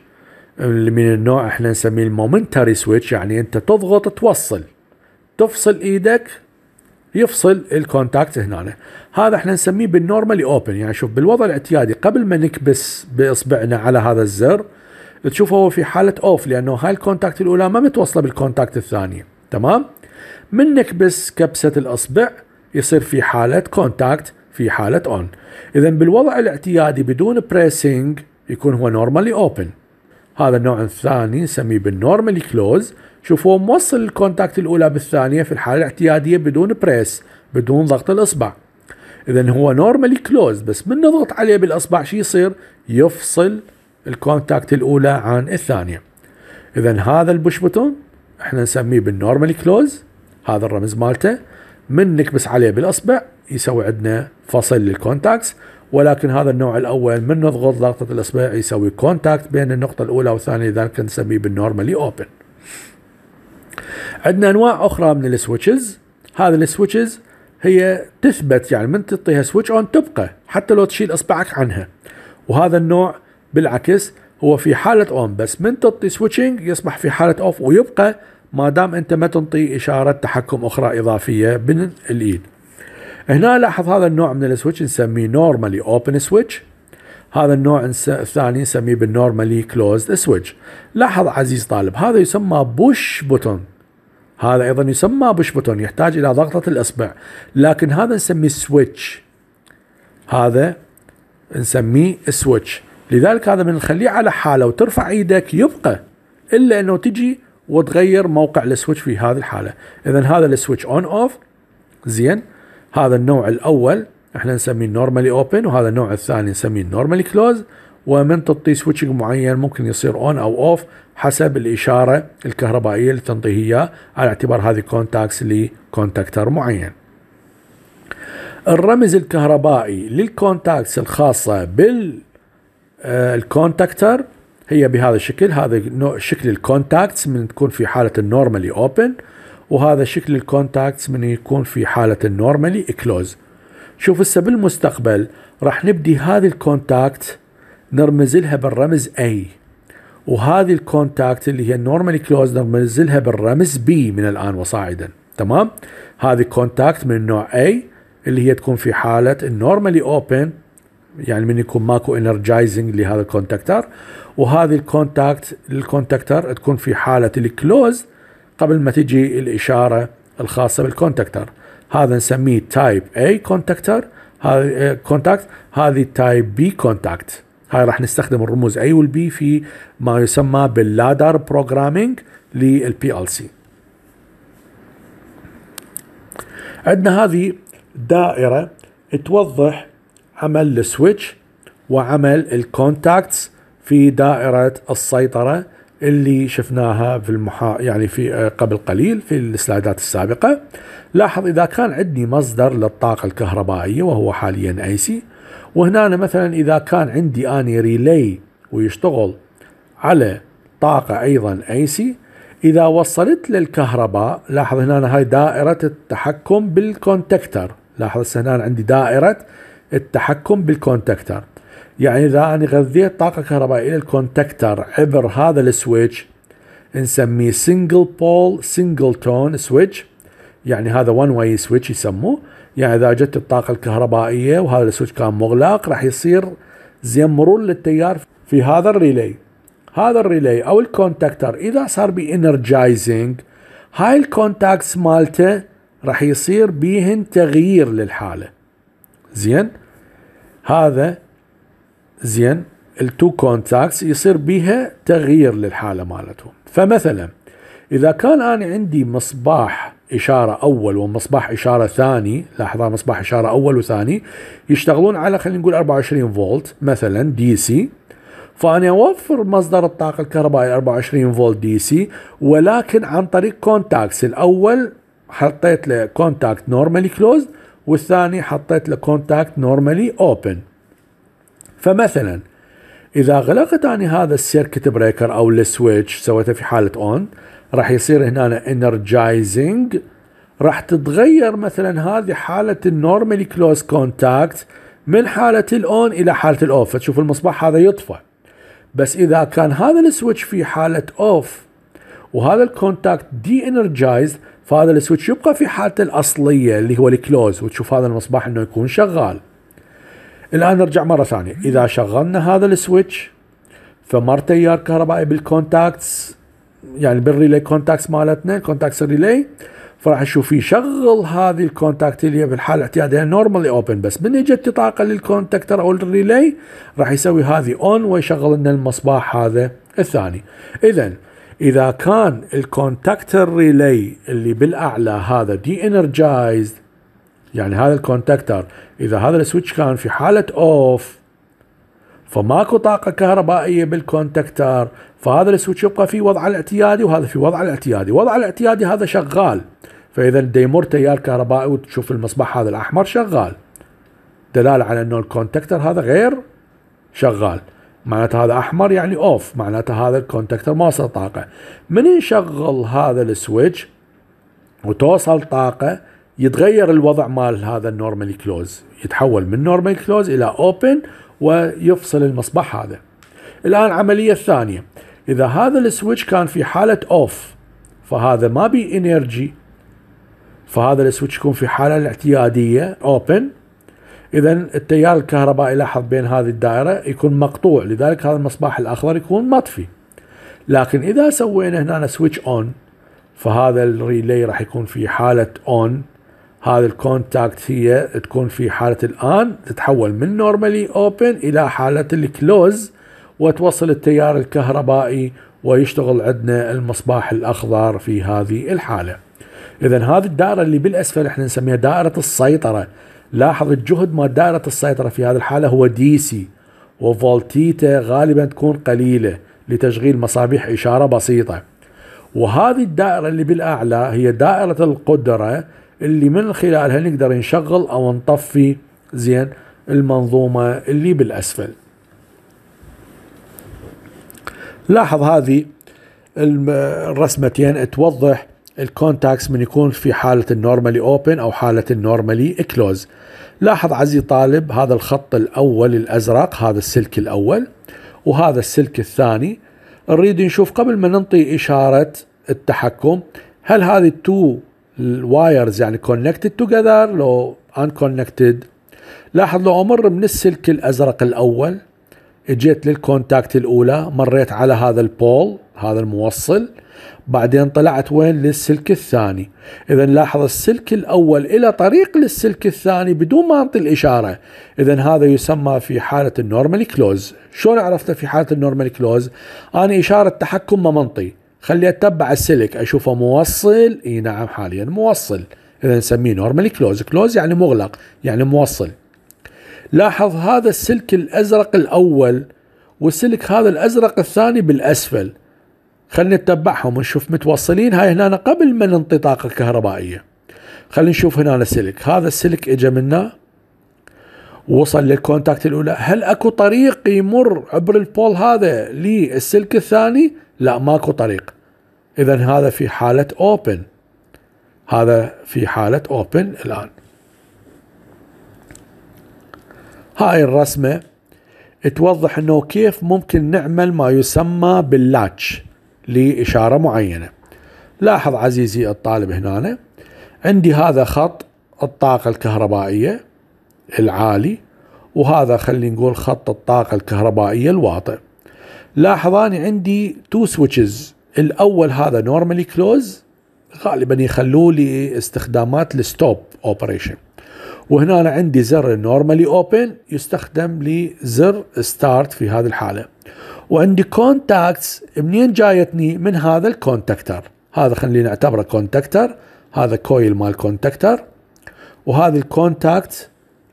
اللي من النوع احنا نسميه المومنتري سويتش يعني انت تضغط توصل تفصل ايدك يفصل الكونتاكت هنا هذا احنا نسميه بالنورمالي اوبن يعني شوف بالوضع الاعتيادي قبل ما نكبس باصبعنا على هذا الزر تشوف هو في حاله اوف لانه هاي الكونتاكت الاولى ما متوصله بالكونتاكت الثانيه تمام من نكبس كبسه الاصبع يصير في حاله كونتاكت في حاله اون اذا بالوضع الاعتيادي بدون بريسنج يكون هو نورمالي اوبن هذا النوع الثاني نسميه بالنورمالي كلوز شوفوا موصل الكونتاكت الاولى بالثانيه في الحاله الاعتياديه بدون بريس بدون ضغط الاصبع اذا هو نورمالي كلوز بس من نضغط عليه بالاصبع شو يصير يفصل الكونتاكت الاولى عن الثانيه اذا هذا البوش بوتون احنا نسميه بالنورمالي كلوز هذا الرمز مالته من نكبس عليه بالاصبع يسوي عندنا فصل للكونتاكتس ولكن هذا النوع الاول من نضغط ضغطه الاصبع يسوي كونتاكت بين النقطه الاولى والثانيه لذلك نسميه بالنورمالي اوبن عندنا انواع اخرى من السويتشز هذه السويتشز هي تثبت يعني من تعطيها سويتش اون تبقى حتى لو تشيل اصبعك عنها وهذا النوع بالعكس هو في حالة اون بس من تعطي سويتشنج يصبح في حالة اوف ويبقى ما دام انت ما تنطي اشارة تحكم اخرى اضافية من الايد هنا لاحظ هذا النوع من السويتش نسميه نورمالي اوبن سويتش هذا النوع الثاني نسميه بالنورمالي كلوزد سويتش لاحظ عزيز طالب هذا يسمى بوش بوتون هذا ايضا يسمى بوش بوتون يحتاج الى ضغطه الاصبع لكن هذا نسميه سويتش هذا نسميه سويتش لذلك هذا من نخليه على حاله وترفع ايدك يبقى الا انه تجي وتغير موقع السويتش في هذه الحاله اذا هذا السويتش اون اوف زين هذا النوع الاول احنا نسميه نورمالي اوبن وهذا النوع الثاني نسميه نورمالي كلوز ومن تطي سويتشنج معين ممكن يصير اون او اوف حسب الاشاره الكهربائيه اللي تنطيه اياه على اعتبار هذه كونتاكس لكونتاكتر معين. الرمز الكهربائي للكونتاكتس الخاصه بال آه، الكونتاكتر هي بهذا الشكل هذا شكل الكونتاكتس من تكون في حاله النورمالي اوبن وهذا شكل الكونتاكتس من يكون في حاله النورمالي كلوز شوف هسه بالمستقبل راح نبدي هذه الكونتاكت نرمز لها بالرمز A وهذه الكونتاكت اللي هي النورمالي كلوز نرمز لها بالرمز B من الان وصاعدا تمام هذه كونتاكت من النوع A اللي هي تكون في حاله النورمالي اوبن يعني من يكون ماكو انرجايزنج لهذا الكونتاكتر وهذه الكونتاكت الكونتاكتر تكون في حاله الكلوز قبل ما تجي الاشاره الخاصه بالكونتاكتر هذا نسميه تايب A كونتاكتر كونتاكت هذه تايب آه، B كونتاكت هاي راح نستخدم الرموز وال B في ما يسمى باللادر بروجرامينج للبي ال سي عندنا هذه دائرة توضح عمل السويتش وعمل الكونتاكتس في دائرة السيطرة اللي شفناها في المحا يعني في آه، قبل قليل في السلايدات السابقة لاحظ إذا كان عندي مصدر للطاقة الكهربائية وهو حاليا اي سي وهنا أنا مثلا إذا كان عندي أني ريلي ويشتغل على طاقة أيضا اي سي إذا وصلت للكهرباء لاحظ هنا هاي دائرة التحكم بالكونتكتر لاحظ هنا عندي دائرة التحكم بالكونتكتر يعني إذا أنا غذيت طاقة كهربائية للكونتكتر عبر هذا السويتش نسميه سنجل بول سنجل تون سويتش يعني هذا وان واي سويتش يسموه يعني إذا جت الطاقة الكهربائية وهذا السويتش كان مغلق راح يصير زي مرور للتيار في هذا الريلي هذا الريلي أو الكونتاكتر إذا صار بي انرجايزنج هاي الكونتاكتس مالته راح يصير بيهن تغيير للحالة زين هذا زين التو كونتاكتس يصير بها تغيير للحاله مالتهم فمثلا اذا كان انا عندي مصباح اشاره اول ومصباح اشاره ثاني لاحظها مصباح اشاره اول وثاني يشتغلون على خلينا نقول 24 فولت مثلا دي سي فأنا أوفر مصدر الطاقة الكهربائي 24 فولت دي سي ولكن عن طريق كونتاكتس الأول حطيت له كونتاكت نورمالي كلوزد والثاني حطيت له كونتاكت نورمالي اوبن فمثلا اذا غلقت عن هذا السيركت بريكر او السويتش سويته في حاله اون راح يصير هنا انرجايزنج راح تتغير مثلا هذه حاله النورمالي كلوز كونتاكت من حاله الاون الى حاله الاوف تشوف المصباح هذا يطفى بس اذا كان هذا السويتش في حاله اوف وهذا الكونتاكت دي انرجايز فهذا السويتش يبقى في حالته الاصليه اللي هو الكلوز وتشوف هذا المصباح انه يكون شغال الآن نرجع مرة ثانية إذا شغلنا هذا السويتش فمر تيار كهربائي بالكونتاكتس يعني بالريلي كونتاكتس مالتنا كونتاكتس الريلي فراح نشوف يشغل هذه الكونتاكت اللي بالحاله الاعتياديه نورمالي يعني اوبن بس من اجت الطاقه للكونتاكتر او الريلي راح يسوي هذه اون ويشغل لنا المصباح هذا الثاني اذا اذا كان الكونتاكتر ريلي اللي بالاعلى هذا دي انرجايزد يعني هذا الكونتاكتر اذا هذا السويتش كان في حاله اوف فماكو طاقة كهربائية بالكونتاكتر فهذا السويتش يبقى في وضع الاعتيادي وهذا في وضع الاعتيادي وضع الاعتيادي هذا شغال فإذا ديمور تيار كهربائي وتشوف المصباح هذا الأحمر شغال دلالة على أنه الكونتاكتر هذا غير شغال معناته هذا أحمر يعني أوف معناته هذا الكونتاكتر ما وصل طاقة من نشغل هذا السويتش وتوصل طاقة يتغير الوضع مال هذا النورمالي كلوز يتحول من نورمال كلوز الى اوبن ويفصل المصباح هذا الان عمليه ثانيه اذا هذا السويتش كان في حاله اوف فهذا ما بي انرجي فهذا السويتش يكون في حاله الاعتياديه اوبن اذا التيار الكهربائي لاحظ بين هذه الدائره يكون مقطوع لذلك هذا المصباح الاخضر يكون مطفي لكن اذا سوينا هنا سويتش اون فهذا الريلي راح يكون في حاله اون هذا الكونتاكت هي تكون في حالة الآن تتحول من نورمالي اوبن إلى حالة الكلوز وتوصل التيار الكهربائي ويشتغل عندنا المصباح الأخضر في هذه الحالة إذا هذه الدائرة اللي بالأسفل احنا نسميها دائرة السيطرة لاحظ الجهد ما دائرة السيطرة في هذه الحالة هو دي سي وفولتيتا غالبا تكون قليلة لتشغيل مصابيح إشارة بسيطة وهذه الدائرة اللي بالأعلى هي دائرة القدرة اللي من خلالها نقدر نشغل او نطفي زين المنظومة اللي بالاسفل لاحظ هذه الرسمتين توضح الكونتاكس من يكون في حالة النورمالي اوبن او حالة النورمالي كلوز لاحظ عزي طالب هذا الخط الاول الازرق هذا السلك الاول وهذا السلك الثاني نريد نشوف قبل ما ننطي اشارة التحكم هل هذه التو الوايرز يعني كونكتد توجذر لو انكونكتد لاحظ لو امر من السلك الازرق الاول اجيت للكونتاكت الاولى مريت على هذا البول هذا الموصل بعدين طلعت وين للسلك الثاني اذا لاحظ السلك الاول الى طريق للسلك الثاني بدون ما انطي الاشاره اذا هذا يسمى في حاله النورمال كلوز شلون عرفته في حاله النورمال كلوز انا اشاره تحكم ما منطي خلي اتبع السلك اشوفه موصل اي نعم حاليا موصل اذا نسميه نورمالي كلوز كلوز يعني مغلق يعني موصل لاحظ هذا السلك الازرق الاول والسلك هذا الازرق الثاني بالاسفل خلينا نتبعهم ونشوف متوصلين هاي هنا قبل ما ننطي طاقه كهربائيه خلينا نشوف هنا السلك هذا السلك اجى منه وصل للكونتاكت الاولى هل اكو طريق يمر عبر البول هذا للسلك الثاني لا ماكو طريق اذا هذا في حاله اوبن هذا في حاله اوبن الان هاي الرسمه توضح انه كيف ممكن نعمل ما يسمى باللاتش لاشاره معينه لاحظ عزيزي الطالب هنا عندي هذا خط الطاقه الكهربائيه العالي وهذا خلينا نقول خط الطاقة الكهربائية الواطئ لاحظ أنا عندي تو سويتشز الأول هذا نورمالي كلوز غالبا يخلوه لي استخدامات الستوب اوبريشن وهنا أنا عندي زر نورمالي اوبن يستخدم لزر ستارت في هذه الحالة وعندي كونتاكتس منين جايتني من هذا الكونتاكتر هذا خلينا نعتبره كونتاكتر هذا كويل مال كونتاكتر وهذه الكونتاكت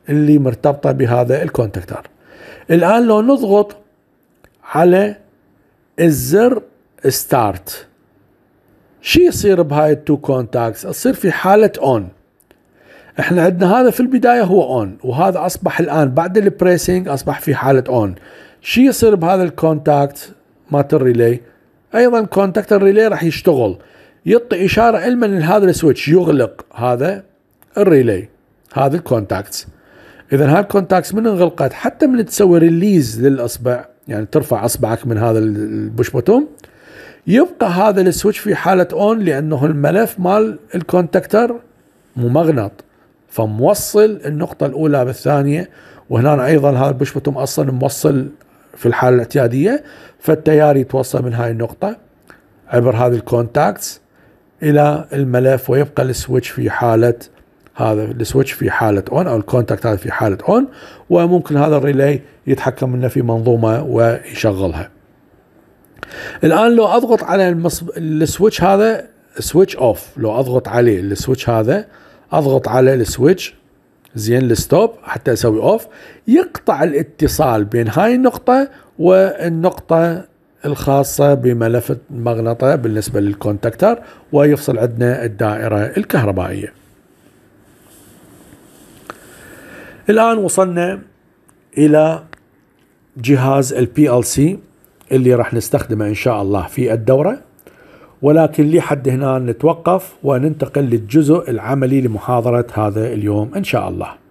اللي مرتبطة بهذا الكونتكتر الآن لو نضغط على الزر ستارت شو يصير بهاي التو كونتاكتس تصير في حالة اون احنا عندنا هذا في البداية هو اون وهذا اصبح الان بعد البريسنج اصبح في حالة اون شو يصير بهذا الكونتاكت مات الريلي ايضا كونتاكت الريلي راح يشتغل يعطي اشارة علما ان هذا السويتش يغلق هذا الريلي هذا الكونتاكتس اذا هاي الكونتاكتس من انغلقت حتى من تسوي ريليز للاصبع يعني ترفع اصبعك من هذا البوش بوتوم يبقى هذا السويتش في حاله اون لانه الملف مال الكونتاكتر ممغنط فموصل النقطه الاولى بالثانيه وهنا ايضا هذا البوش بوتوم اصلا موصل في الحاله الاعتياديه فالتيار يتوصل من هاي النقطه عبر هذه الكونتاكتس الى الملف ويبقى السويتش في حاله هذا السويتش في حالة اون او الكونتاكت هذا في حالة اون وممكن هذا الريلي يتحكم منه في منظومة ويشغلها الان لو اضغط على المصب... السويتش هذا سويتش اوف لو اضغط عليه السويتش هذا اضغط على السويتش زين الستوب حتى اسوي اوف يقطع الاتصال بين هاي النقطة والنقطة الخاصة بملف المغنطة بالنسبة للكونتاكتر ويفصل عندنا الدائرة الكهربائية الآن وصلنا إلى جهاز البي ال سي اللي راح نستخدمه إن شاء الله في الدورة ولكن لحد هنا نتوقف وننتقل للجزء العملي لمحاضرة هذا اليوم إن شاء الله